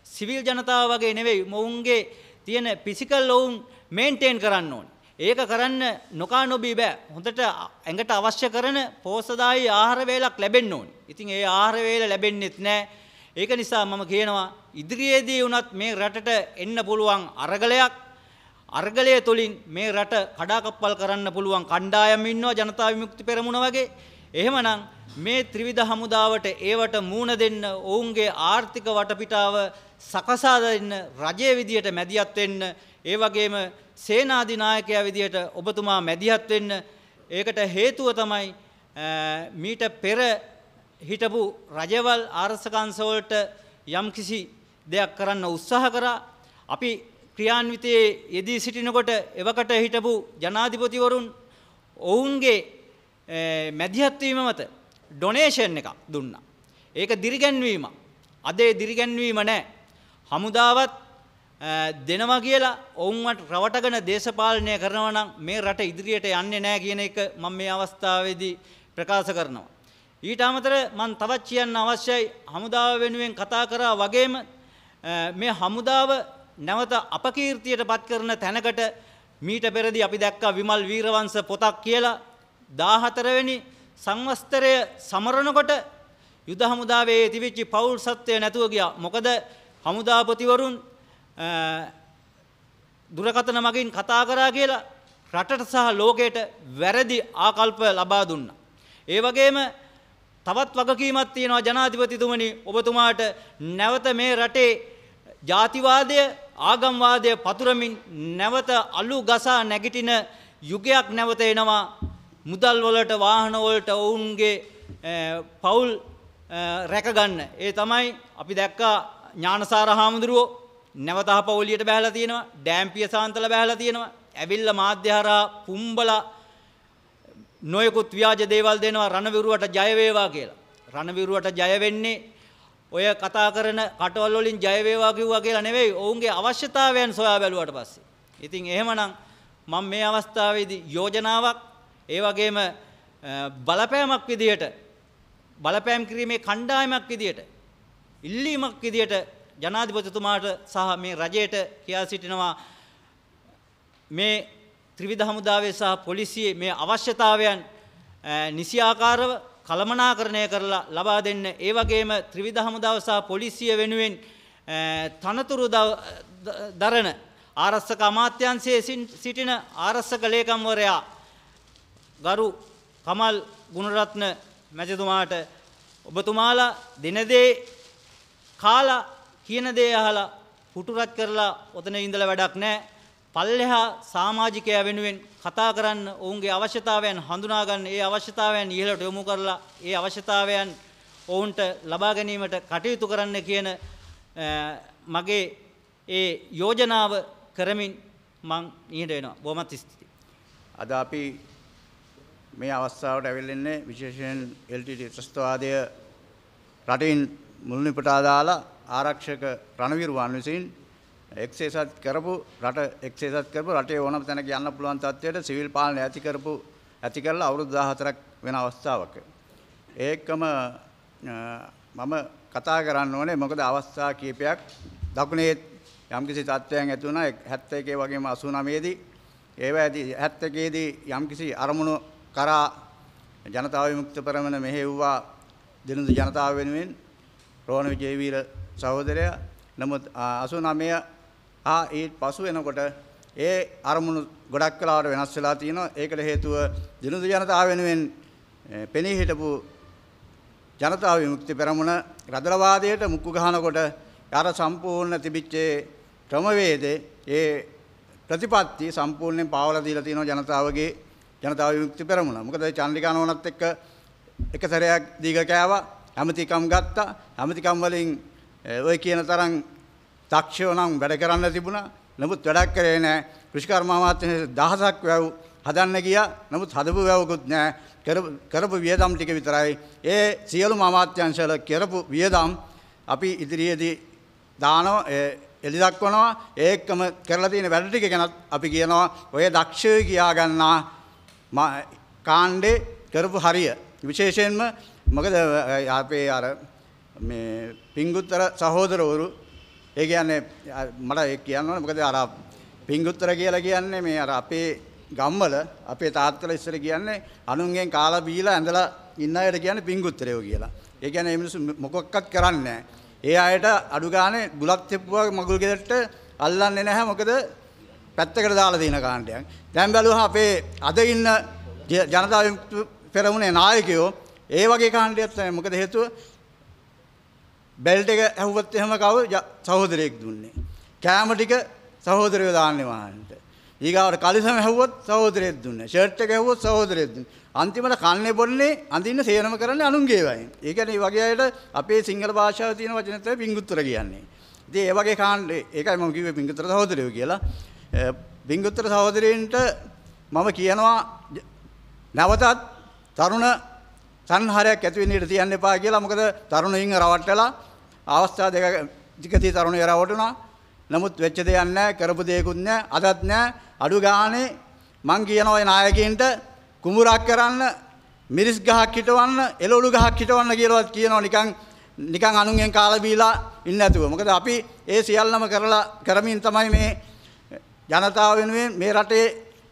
සිවිල් ජනතාව වගේ නෙවෙයි මොවුන්ගේ තියෙන පිසිකල් ඔවුන් මේන්ටේන් කරන්න ඕන. ඒක කරන්න නොකා නොබී බෑ. හොඳට ඇඟට අවශ්‍ය කරන පෝෂදායි ආහාර වේලක් ලැබෙන්න ඕන. ඉතින් ඒ ආහාර වේල ලැබෙන්නෙත් නෑ. ඒක නිසා මම කියනවා ඉදිරියේදී වුණත් මේ රටට එන්න පුළුවන් අරගලයක් අර්ගලය තුළින් මේ රට කඩාකප්පල් කරන්න පුළුවන් කණ්ඩායම් ඉන්නවා ජනතා විමුක්ති පෙරමුණ වගේ. එහෙමනම් මේ ත්‍රිවිධ හමුදාවට ඒවට මූණ දෙන්න ඔවුන්ගේ ආර්ථික වටපිටාව සකසා දෙන්න රජයේ විදියට මැදිහත් වෙන්න ඒ වගේම සේනාධිනායකයා විදියට ඔබතුමා මැදිහත් වෙන්න ඒකට හේතුව තමයි මීට පෙර හිටපු රජවල් ආරසකංශවලට යම් කිසි දෙයක් කරන්න උත්සාහ කරා අපි ක්‍රියාන්විතයේ යෙදී සිටිනකොට එවකට හිටපු ජනාධිපතිවරුන් ඔවුන්ගේ මැදිහත්වීම මත ඩොනේෂන් එකක් දුන්නා. ඒක දිරිගැන්වීම. අදේ දිරිගැන්වීම නෑ. හමුදාවත් දෙනවා කියලා ඔවුන්ට රවටගෙන දේශපාලනය කරනවා නම් මේ රට ඉදිරියට යන්නේ නැහැ කියන එක මම මේ අවස්ථාවේදී ප්‍රකාශ කරනවා. ඊට අමතර මම තවත් කියන්න අවශ්‍යයි හමුදාව වෙනුවෙන් කතා කරා වගේම මේ හමුදාව නැවත අපකීර්තියට පත් කරන තැනකට මීට පෙරදි අපි දැක්කා විමල් වීරවංශ පොතක් කියලා 14 වෙනි සංවස්තරය සමරනකොට යුද හමුදාවේ තිබිච්ච පෞල් සත්වය නැතුව ගියා. මොකද හමුදාපතිවරුන් දුරකතන මගින් කතා කරා කියලා රටට සහ ලෝකයට වැරදි ආකල්ප ලබා දුන්නා. ඒ වගේම තවත් වගකීමක් තියෙනවා ජනාධිපතිතුමනි ඔබතුමාට නැවත මේ රටේ ජාතිවාදය ආගම්වාදය පතුරමින් නැවත අලු ගසා නැගිටින යුගයක් නැවත එනවා මුදල් වලට වාහන වලට ඔවුන්ගේ පවුල් රැකගන්න ඒ තමයි අපි දැක්කා ඥානසාර හාමුදුරුවෝ නැවතහප ඔලියට බැහැලා තියෙනවා ඩෑම්පිය සාන්තල බැහැලා තියෙනවා ඇවිල්ලා මාධ්‍ය හරහා පුම්බලා නොයෙකුත් ව්‍යාජ දේවල් දෙනවා රණවිරුවට ජය වේවා කියලා. රණවිරුවට ජය වෙන්නේ ඔය කතා කරන කටවල් වලින් ජය වේවා කිව්වා කියලා නෙවෙයි ඔවුන්ගේ අවශ්‍යතාවයන් සොයා බැලුවාට පස්සේ. ඉතින් එහෙමනම් මම මේ අවස්ථාවේදී යෝජනාවක් ඒ වගේම බලපෑමක් විදියට බලපෑම් කිරීමේ කණ්ඩායමක් විදියට ඉල්ලීමක් විදියට ජනාධිපතිතුමාට සහ මේ රජයට කියා සිටිනවා මේ ත්‍රිවිධ හමුදාවේ සහ පොලිසියේ මේ අවශ්‍යතාවයන් නිසියාකාරව කළමනාකරණය කරලා ලබා දෙන්න ඒ වගේම ත්‍රිවිධ හමුදාව සහ පොලිසිය වෙනුවෙන් තනතුරු දරන ආරස්සක අමාත්‍යංශයේ සිටින ආරස්සක ලේකම්වරයා ගරු කමල් ගුණරත්න මැතිතුමාට ඔබතුමාලා දිනදේ කාලා කියන දේ අහලා හුටුරත් කරලා ඔතන ඉඳලා වැඩක් නැහැ. පල්ලෙහා සමාජිකයා වෙනුවෙන් කතා කරන්න ඔවුන්ගේ අවශ්‍යතාවයන් හඳුනා ගන්න ඒ අවශ්‍යතාවයන් ඉහළට යොමු කරලා ඒ අවශ්‍යතාවයන් ඔවුන්ට ලබා ගැනීමට කටයුතු කරන්න කියන මගේ ඒ යෝජනාව කරමින් මං ඊට වෙනවා. බොහොමත් ස්තුතියි. අද අපි මේ අවස්ථාවට ඇවිල්ලා ඉන්නේ විශේෂයෙන් LTT ත්‍රස්තවාදය රටින් මුල්නිපට අදාලා ආරක්ෂක රණවිරුවන් විසින් එක්සේසත් කරපු රට එක්සේසත් කරපු රටේ ඕනම තැනක යන්න පුළුවන් තත්ත්වයට සිවිල් පාලනය ඇති කරපු ඇති කරලා අවුරුදු 14ක් වෙන අවස්ථාවක ඒකම මම කතා කරන්න ඕනේ මොකද අවස්ථා කීපයක් දකුණේ යම්කිසි තත්ත්වයන් ඇති වුණා 71 වගේම 89 දී ඒවා ඇති 71 දී යම්කිසි අරමුණු කරා ජනතාව විමුක්ත පෙරමුණ මෙහෙව්වා දිනුදු ජනතාව වෙනුවෙන් රෝණ විජේවීර සහෝදරයා නමුත් 89 ආ ඊට පසු වෙනකොට ඒ අරමුණු ගොඩක් කලාවට වෙනස් වෙලා තියෙනවා. ඒකට හේතුව දිනුදු ජනතාව වෙනුවෙන් පෙනී හිටපු ජනතා විමුක්ති පෙරමුණ රදලවාදයට මුක්කු ගහනකොට අර සම්පූර්ණ තිබිච්චේ ක්‍රමවේදේ ඒ ප්‍රතිපත්ති සම්පූර්ණයෙන් පාවලා දීලා තියෙනවා ජනතාවගේ ජනතාව විමුක්ති පෙරමුණ. මොකද චන්ද්‍රිකා නෝනත් එක්ක එක සැරයක් දීග කෑවා. ඇමතිකම් ගත්තා ඇමතිකම් වලින් ඔය කියන තරම් දක්ෂයෝ නම් වැඩ කරන්න තිබුණා. නමුත් වැඩක් කරේ නැහැ. කෘෂිකර්ම අමාත්‍යාංශයේ දහසක් වැව් හදන්න ගියා. නමුත් හදපු වැවකුත් නැහැ. කරපු වියදම් ටික විතරයි. ඒ සියලුම අමාත්‍යාංශවල කරපු වියදම් අපි ඉදිරියේදී දානවා එලි දක්වනවා. ඒකම කරලා තියෙන වැඩ ටික ගැනත් අපි කියනවා ඔය දක්ෂයෝ කියා ගන්නා කාණ්ඩේ කරපු හරිය. විශේෂයෙන්ම මොකද අපේ අර මේ පිංගුත්තර සහෝදරවරු ඒ කියන්නේ මට ඒ කියන්න ඕනේ මොකද අර පිංගුත්තර කියලා කියන්නේ මේ අර අපේ ගම්වල අපේ තාත්තලා ඉස්සර කියන්නේ අනුන්ගෙන් කාලා බීලා ඇඳලා ඉන්න අයට කියන්නේ පිංගුත්තරයෝ කියලා. ඒ කියන්නේ මේ මිනිස්සු මොකක්වත් කරන්නේ ඒ අයට අඩු ගානේ බුලත් තෙප්පුවා මගුල් ගෙදරට අල්ලන්නේ නැහැ මොකද පැත්තකට දාලා තියෙන කාණ්ඩයක්. දැන් බැලුවා අපේ අද ඉන්න ජනතා පෙරමුණේ නායකයෝ ඒ වගේ කාණ්ඩයක් තමයි. මොකද හේතුව බෙල්ට් එක ඇහුවත් එහෙම කව සහෝදරයෙක් දුන්නේ. කෑම ටික සහෝදරයෝ දාන්නේ වහන්ට. ඊගාවට කලිසම ඇහුවත් සහෝදරයෙක් දුන්නේ. ෂර්ට් එක ඇහුවත් සහෝදරයෙක් දුන්නේ. අන්තිමට කන්නේ බොන්නේ අඳින්න සේරම කරන්නේ අනුන්ගේ වයින්. ඒ කියන්නේ මේ වගේ අයට අපේ සිංහල භාෂාවේ තියෙන වචන තමයි පිංගුත්තර කියන්නේ. ඉතින් ඒ වගේ කාණ්ඩ ඒකයි මම කිව්වේ පිංගුත්තර සහෝදරයෝ කියලා. පිංගුත්තර සහෝදරයන්ට මම කියනවා නැවතත් තරුණ සංහාරයක් ඇති වෙන්න ඉඩ තියන්න එපා කියලා මොකද තරුණයින් රවට්ටලා අවස්ථා දෙක ටිකදී තරුණය රවටුණා. නමුත් වෙච්ච දෙයක් නැහැ, කරපු දෙයක්වත් නැහැ, අදත් නැහැ. අඩු ගානේ මං කියන ওই නායකයින්ට කුඹුරක් කරන්න, මිරිස් ගහක් හිටවන්න, එළවලු ගහක් හිටවන්න කියලාවත් කියනවා නිකන් නිකන් අනුන්ගෙන් කාලා බීලා ඉන්නේ නැතුව. මොකද අපි ඒ සියල්ලම කරලා කරමින් තමයි මේ ජනතාව වෙනුවෙන් මේ රටේ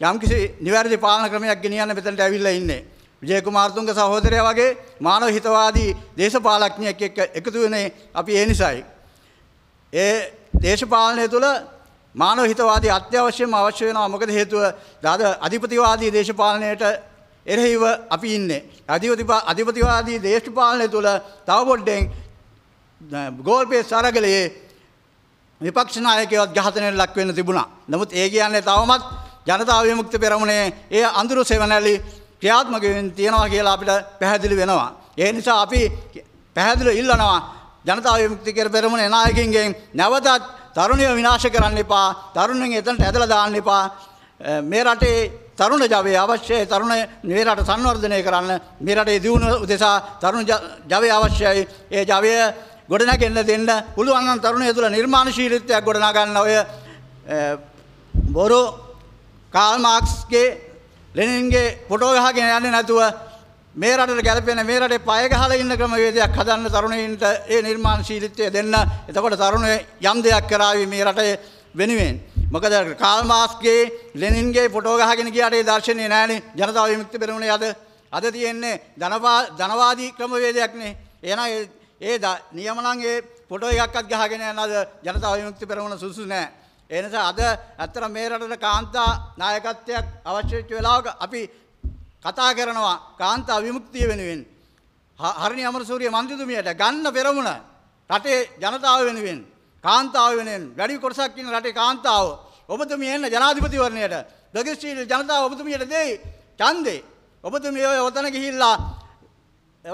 යම්කිසි නිවැරදි පාලන ක්‍රමයක් ගෙනියන්න මෙතනට ඇවිල්ලා ඉන්නේ. විජයකුමාර්තුන්ග සහෝදරය වගේ මානව හිතවාදී දේශපාලඥයෙක් එක්ක එකතු වෙන්නේ අපි ඒ නිසයි. ඒ දේශපාලනය තුළ මානව හිතවාදී අත්‍යවශ්‍යම අවශ්‍ය වෙනවා. මොකද හේතුව දාද අධිපතිවාදී දේශපාලනයට එරෙහිව අපි ඉන්නේ. අධිපතිවාදී දේශපාලනය තුළ තව පොඩ්ඩෙන් ගෝල්පේ සරගලයේ විපක්ෂ නායකයවත් ඝාතනයට ලක් වෙන්න තිබුණා. නමුත් ඒ කියන්නේ තවමත් ජනතා විමුක්ති පෙරමුණේ ඒ අඳුරු සෙවණැලි ක්‍රියාත්මක තියෙනවා කියලා අපිට පැහැදිලි වෙනවා. ඒ නිසා අපි පැහැදිලි ඉල්ලනවා ජනතාව විමුක්ති කර පෙරමුණ එනායකින්ගෙන් නැවතත් තරුණිය විනාශ කරන්න එපා. තරුණියන් එතනට ඇදලා දාන්න එපා. මේ රටේ තරුණ ජවය අවශ්‍යයි තරුණ මේ රට සංවර්ධනය කරන්න මේ රටේ දියුණුව උදෙසා තරුණ ජවය අවශ්‍යයි. ඒ ජවය ගොඩනැගෙන්න දෙන්න පුළුවන් නම් තරුණය තුළ නිර්මාණශීලීත්වයක් ගොඩනගන්න ඔය බොරු කාල් මාක්ස්ගේ ලෙනින්ගේ පොටෝ ගහගෙන යන්නේ නැතුව මේ රටට ගැලපෙන මේ රටේ පය ගහලා ඉන්න ක්‍රමවේදයක් හදන්න තරුණයින්ට ඒ නිර්මාණශීලීත්වය දෙන්න. එතකොට තරුණයෝ යම් දෙයක් කරાવી මේ රටේ වෙනුවෙන්. මොකද කාල් මාස්ගේ ලෙනින්ගේ ෆොටෝ ගහගෙන ගියාට ඒ දර්ශනේ නැහැනේ. ජනතා විමුක්ති පෙරමුණේ අද අද තියෙන්නේ ධනවාදී ක්‍රමවේදයක්නේ. එහෙනම් ඒ නියමනම් ඒ ෆොටෝ එකක්වත් ගහගෙන යන අද ජනතා විමුක්ති පෙරමුණ සුසු නැහැ. ඒ නිසා අද ඇත්තට මේ රටට කාන්තා නායකත්වයක් අවශ්‍ය වෙච්ච වෙලාවක අපි කතා කරනවා කාන්තා විමුක්තිය වෙනුවෙන් හරිනි අමරසූරිය මන්ත්‍රීතුමියට ගන්න පෙරමුණ රටේ ජනතාව වෙනුවෙන් කාන්තාව වෙනුවෙන් වැඩි කොටසක් ඉන්න රටේ කාන්තාව ඔබතුමිය එන්න ජනාධිපතිවරණයට දගිස්ත්‍රීල ජනතාව ඔබතුමියට දෙයි ඡන්දේ ඔබතුමිය ඔතන ගිහිල්ලා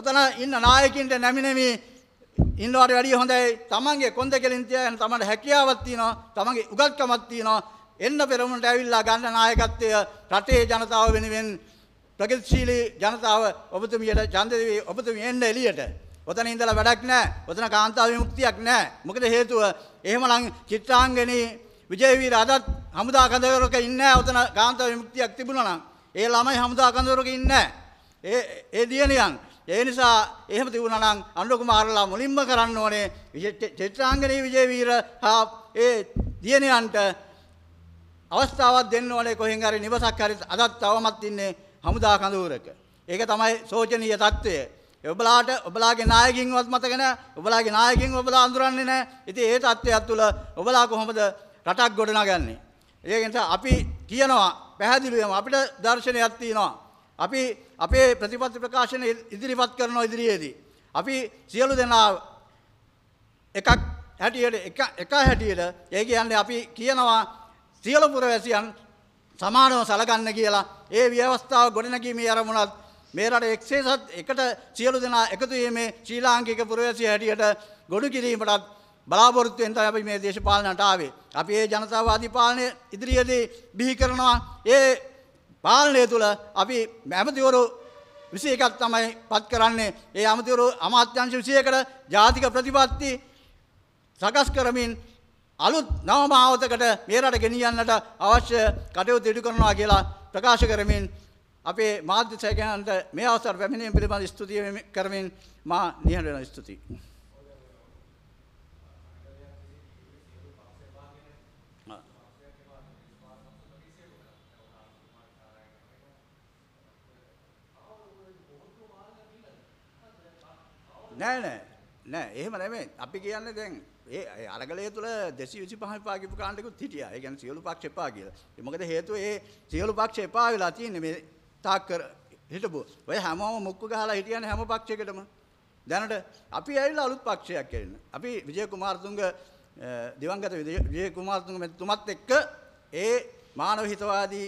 ඔතන ඉන්න නායකින්ට නැමිනෙමි ඉන්නවාට වැඩිය හොඳයි තමන්ගේ කොන්ද කෙලින් තියන තමන්ට හැකියාවක් තියෙනවා තමන්ගේ උගත්කමක් තියෙනවා එන්න පෙරමුණට ඇවිල්ලා ගන්න නායකත්වය රටේ ජනතාව වෙනුවෙන් ප්‍රගතිශීලී ජනතාව ඔබතුමියට ඡන්ද දෙවි ඔබතුමිය එන්න එළියට ඔතන ඉඳලා වැඩක් නැහැ ඔතන කාන්තාව විමුක්තියක් නැහැ මොකද හේතුව එහෙමනම් චිත්‍රාංගනී විජේවීර අදත් හමුදා කඳවුරක ඉන්නේ නැහැ ඔතන කාන්තාව විමුක්තියක් තිබුණා නම් ඒ ළමයි හමුදා කඳවුරක ඉන්නේ නැහැ ඒ ඒ දියණියන් ඒ නිසා එහෙම තිබුණා නම් අනුර කුමාරලා මුලින්ම කරන්න ඕනේ චිත්‍රාංගනී විජේවීර හා ඒ දියණියන්ට අවස්ථාවක් දෙන්න ඕනේ කොහෙන් හරි නිවසක් හරි අදත් තවමත් ඉන්නේ හමුදා කඳවුරක. ඒක තමයි සෝචනීය తত্ত্বය. ඔබලාට ඔබලාගේ නායකින්වත් මතක නැහැ. ඔබලාගේ නායකින් ඔබලා අඳුරන්නේ නැහැ. ඉතින් ඒ తত্ত্বයත් තුළ ඔබලා කොහොමද රටක් ගොඩනගන්නේ? ඒක නිසා අපි කියනවා පැහැදිලිවම අපිට දර්ශනයක් තියෙනවා. අපි අපේ ප්‍රතිපත්ති ප්‍රකාශන ඉදිරිපත් කරනවා ඉදිරියේදී. අපි සියලු දෙනා එකක් හැටියට එක එක හැටියට ඒ කියන්නේ අපි කියනවා සියලු පුරවැසියන් සමානව සලකන්න කියලා ඒ ව්‍යවස්ථාව ගොඩනැගීමේ අරමුණත් මේ රට එක්සේසත් එකට සියලු දෙනා එකතු වීමේ ශ්‍රී ලාංකික පුරවැසිය හැටියට ගොඩු කිරීමටත් බලාපොරොත්තු වෙන තමයි අපි මේ දේශපාලනට ආවේ. අපි ඒ ජනතාවාදී පාලනය ඉදිරියේදී බිහි කරනවා. ඒ පාලනය තුළ අපි මැමතිවරු විසි එකක් තමයි පත් කරන්නේ ඒ අමතිවරු අමාත්‍යංශ විසියකට ජාතික ප්‍රතිපත්ති සකස් කරමින් අලුත් නවමාවතකට මේ රට ගෙනියන්නට අවශ්‍ය කටයුතු ඉටු කරනවා කියලා ප්‍රකාශ කරමින් අපේ මාධ්‍ය සැකයන්ට මේ අවසර පැමිණීම පිළිබඳ ස්තුතිය කරමින් මා නිහඬ වෙන ස්තුතියි නෑ නෑ නෑ එහෙම නෙමෙයි. අපි කියන්නේ දැන් ඒ අරගලය තුළ 225 එපා කියපු කාණ්ඩෙකුත් හිටියා. ඒ කියන්නේ සියලු පක්ෂ එපා කියලා. ඒ මොකද හේතුව ඒ සියලු පක්ෂ එපා වෙලා තියෙන්නේ මේ තාක් කර හිටපු. ඔය හැමෝම මුක්ක ගහලා හිටියන්නේ හැම පක්ෂයකටම. දැනට අපි ඇවිල්ලා අලුත් පක්ෂයක් කරන්න. අපි විජය කුමාරතුංග දිවංගත විජය කුමාරතුංග මෙතුමත් එක්ක ඒ මානව හිතවාදී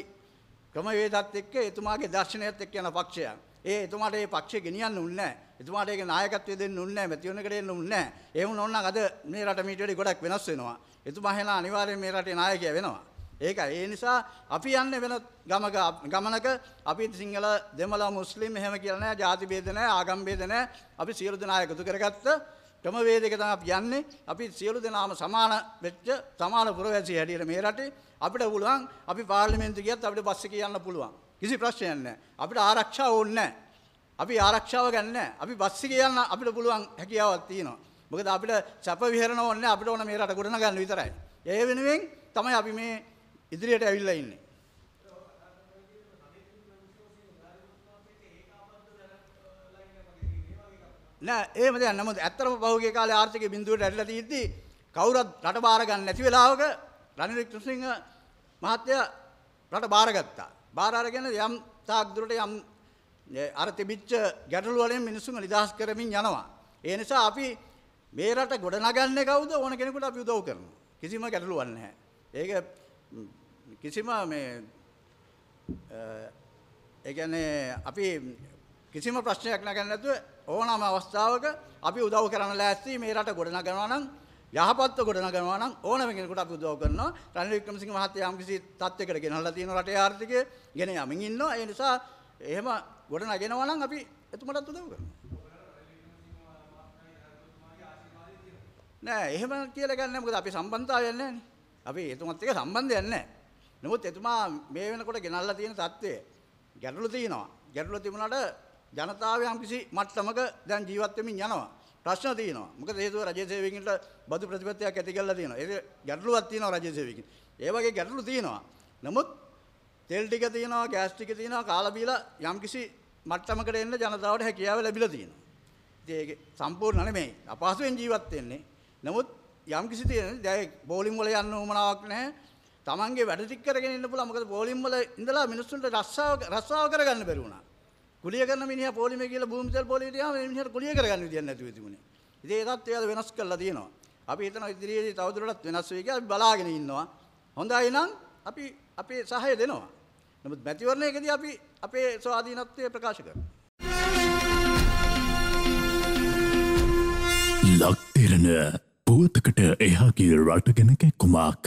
ක්‍රමවේදත් එක්ක එතුමාගේ දර්ශනයත් එක්ක යන පක්ෂයක්. ඒ එතුමාට ඒ පක්ෂය ගෙනියන්න උන්නේ නැහැ. එතුමාට ඒක නායකත්වය දෙන්න උන්නේ නැහැ. මැතිවරණයකට එන්න උන්නේ නැහැ. ඒ වුණා නම් අද මේ රට මීට වඩා ගොඩක් වෙනස් වෙනවා. එතුමා හැලා අනිවාර්යෙන් මේ රටේ නායකයා වෙනවා. ඒකයි. ඒ නිසා අපි යන්නේ වෙන ගමක ගමනක අපි සිංහල දෙමළ මුස්ලිම් එහෙම කියලා නැහැ. ಜಾති ભેද නැහැ, ආගම් ભેද නැහැ. අපි සියලු දෙනා එකතු කරගත්ත ක්‍රමවේදයක තමයි අපි යන්නේ. අපි සියලු දෙනාම සමාන වෙච්ච සමාන පුරවැසිය හැටියට මේ රටේ අපිට පුළුවන් අපි පාර්ලිමේන්තු ගියත් අපිට බස් එකේ යන්න පුළුවන්. කිසි ප්‍රශ්නයක් නැහැ. අපිට ආරක්ෂාව ඕනේ නැහැ. අපි ආරක්ෂාව ගන්න නැහැ. අපි බස් එකේ යන්න අපිට පුළුවන් හැකියාවක් තියෙනවා. මොකද අපිට සැප විහරණ ඕනේ නැහැ. අපිට ඕන මේ රට ගොඩනගන්න විතරයි. ඒ වෙනුවෙන් තමයි අපි මේ ඉදිරියට ඇවිල්ලා ඉන්නේ. නෑ ඒම දෙයක් නමුත් ඇත්තටම පහුගිය කාලේ ආර්ථික බිඳුවට ඇරිලා තියෙද්දී කවුරුත් රට බාර ගන්න නැති වෙලාවක රනිල් වික්‍රමසිංහ මහත්තයා රට බාරගත්තා. බාර අරගෙන යම් තාක් දුරට යම් අර තිබිච්ච ගැටලු වලින් මිනිස්සුන් නිදහස් කරමින් යනවා. ඒ නිසා අපි මේ රට ගොඩනගන්නේ කවුද ඕන කෙනෙකුට අපි උදව් කරනවා. කිසිම ගැටලුවක් නැහැ. ඒක කිසිම මේ ඒ කියන්නේ අපි කිසිම ප්‍රශ්නයක් නැගන්නේ නැතුව ඕනෑම අවස්ථාවක අපි උදව් කරන්න ලෑස්ති මේ රට ගොඩනගනවා නම් යහපත්ව ගොඩනගනවා නම් ඕනම කෙනෙකුට අපි උදව් කරනවා. රනිල් වික්‍රමසිංහ මහත්තයා යම්කිසි තත්යකට ගෙනල්ලා තියෙන රටේ ආර්ථිකය ගෙන යමින් ඉන්නවා. ඒ නිසා එහෙම ගොඩනගෙනවා නම් අපි එතුමටත් උදව් කරනවා. නෑ එහෙම කියලා ගන්න මොකද අපි සම්බන්ධතාවයක් නැහැනේ. අපි එතුමත් එක්ක සම්බන්ධයක් නැහැ. නමුත් එතුමා මේ වෙනකොට ගෙනල්ලා තියෙන தත්ත්වය ගැටලු තියෙනවා. ගැටලු තිබුණාට ජනතාව යම්කිසි මට්ටමක දැන් ජීවත් වෙමින් යනවා. ප්‍රශ්න තියෙනවා. මොකද හේතුව රජයේ සේවකින්ට බදු ප්‍රතිපත්තියක් ඇති කරලා තියෙනවා. ඒක ගැටලුවක් තියෙනවා රජයේ සේවකින්. ඒ වගේ ගැටලු තියෙනවා. නමුත් තෙල් ටික තියෙනවා, ගෑස් ටික තියෙනවා, කාලා බීලා යම්කිසි මට්ටමකට එන්න ජනතාවට හැකියාව ලැබිලා තියෙනවා. ඉතින් ඒක සම්පූර්ණ නෙමෙයි. අපහසුවෙන් ජීවත් වෙන්නේ. නමුත් යම්කිසි තියෙන දැන් බෝලින් වල යන්න උවමනාවක් නැහැ. Tamange වැඩ ටික කරගෙන ඉන්න පුළුවන්. මොකද බෝලින් වල ඉඳලා මිනිස්සුන්ට රස්සාව රස්සාව කරගන්න බැරි වුණා. කුලිය කරන මිනිහා පොලිමේ කියලා භූමිතල් පොලියට ගියාම මේ මිනිහට කුලිය කරගන්න විදියක් නැතුව තිබුණේ. ඉතින් ඒ තත්ත්වය වෙනස් කරලා තියෙනවා. අපි හිතනවා ඉදිරියේදී තවදුරටත් වෙනස් වෙයි කියලා අපි බලාගෙන ඉන්නවා. හොඳයි නම් අපි අපේ සහය දෙනවා. නමුත් මැතිවරණයකදී අපි අපේ ස්වාධීනත්වය ප්‍රකාශ කරනවා. ලක්තිරණ පුවතකට එහා ගිය රට ගැන කැක්කුමක්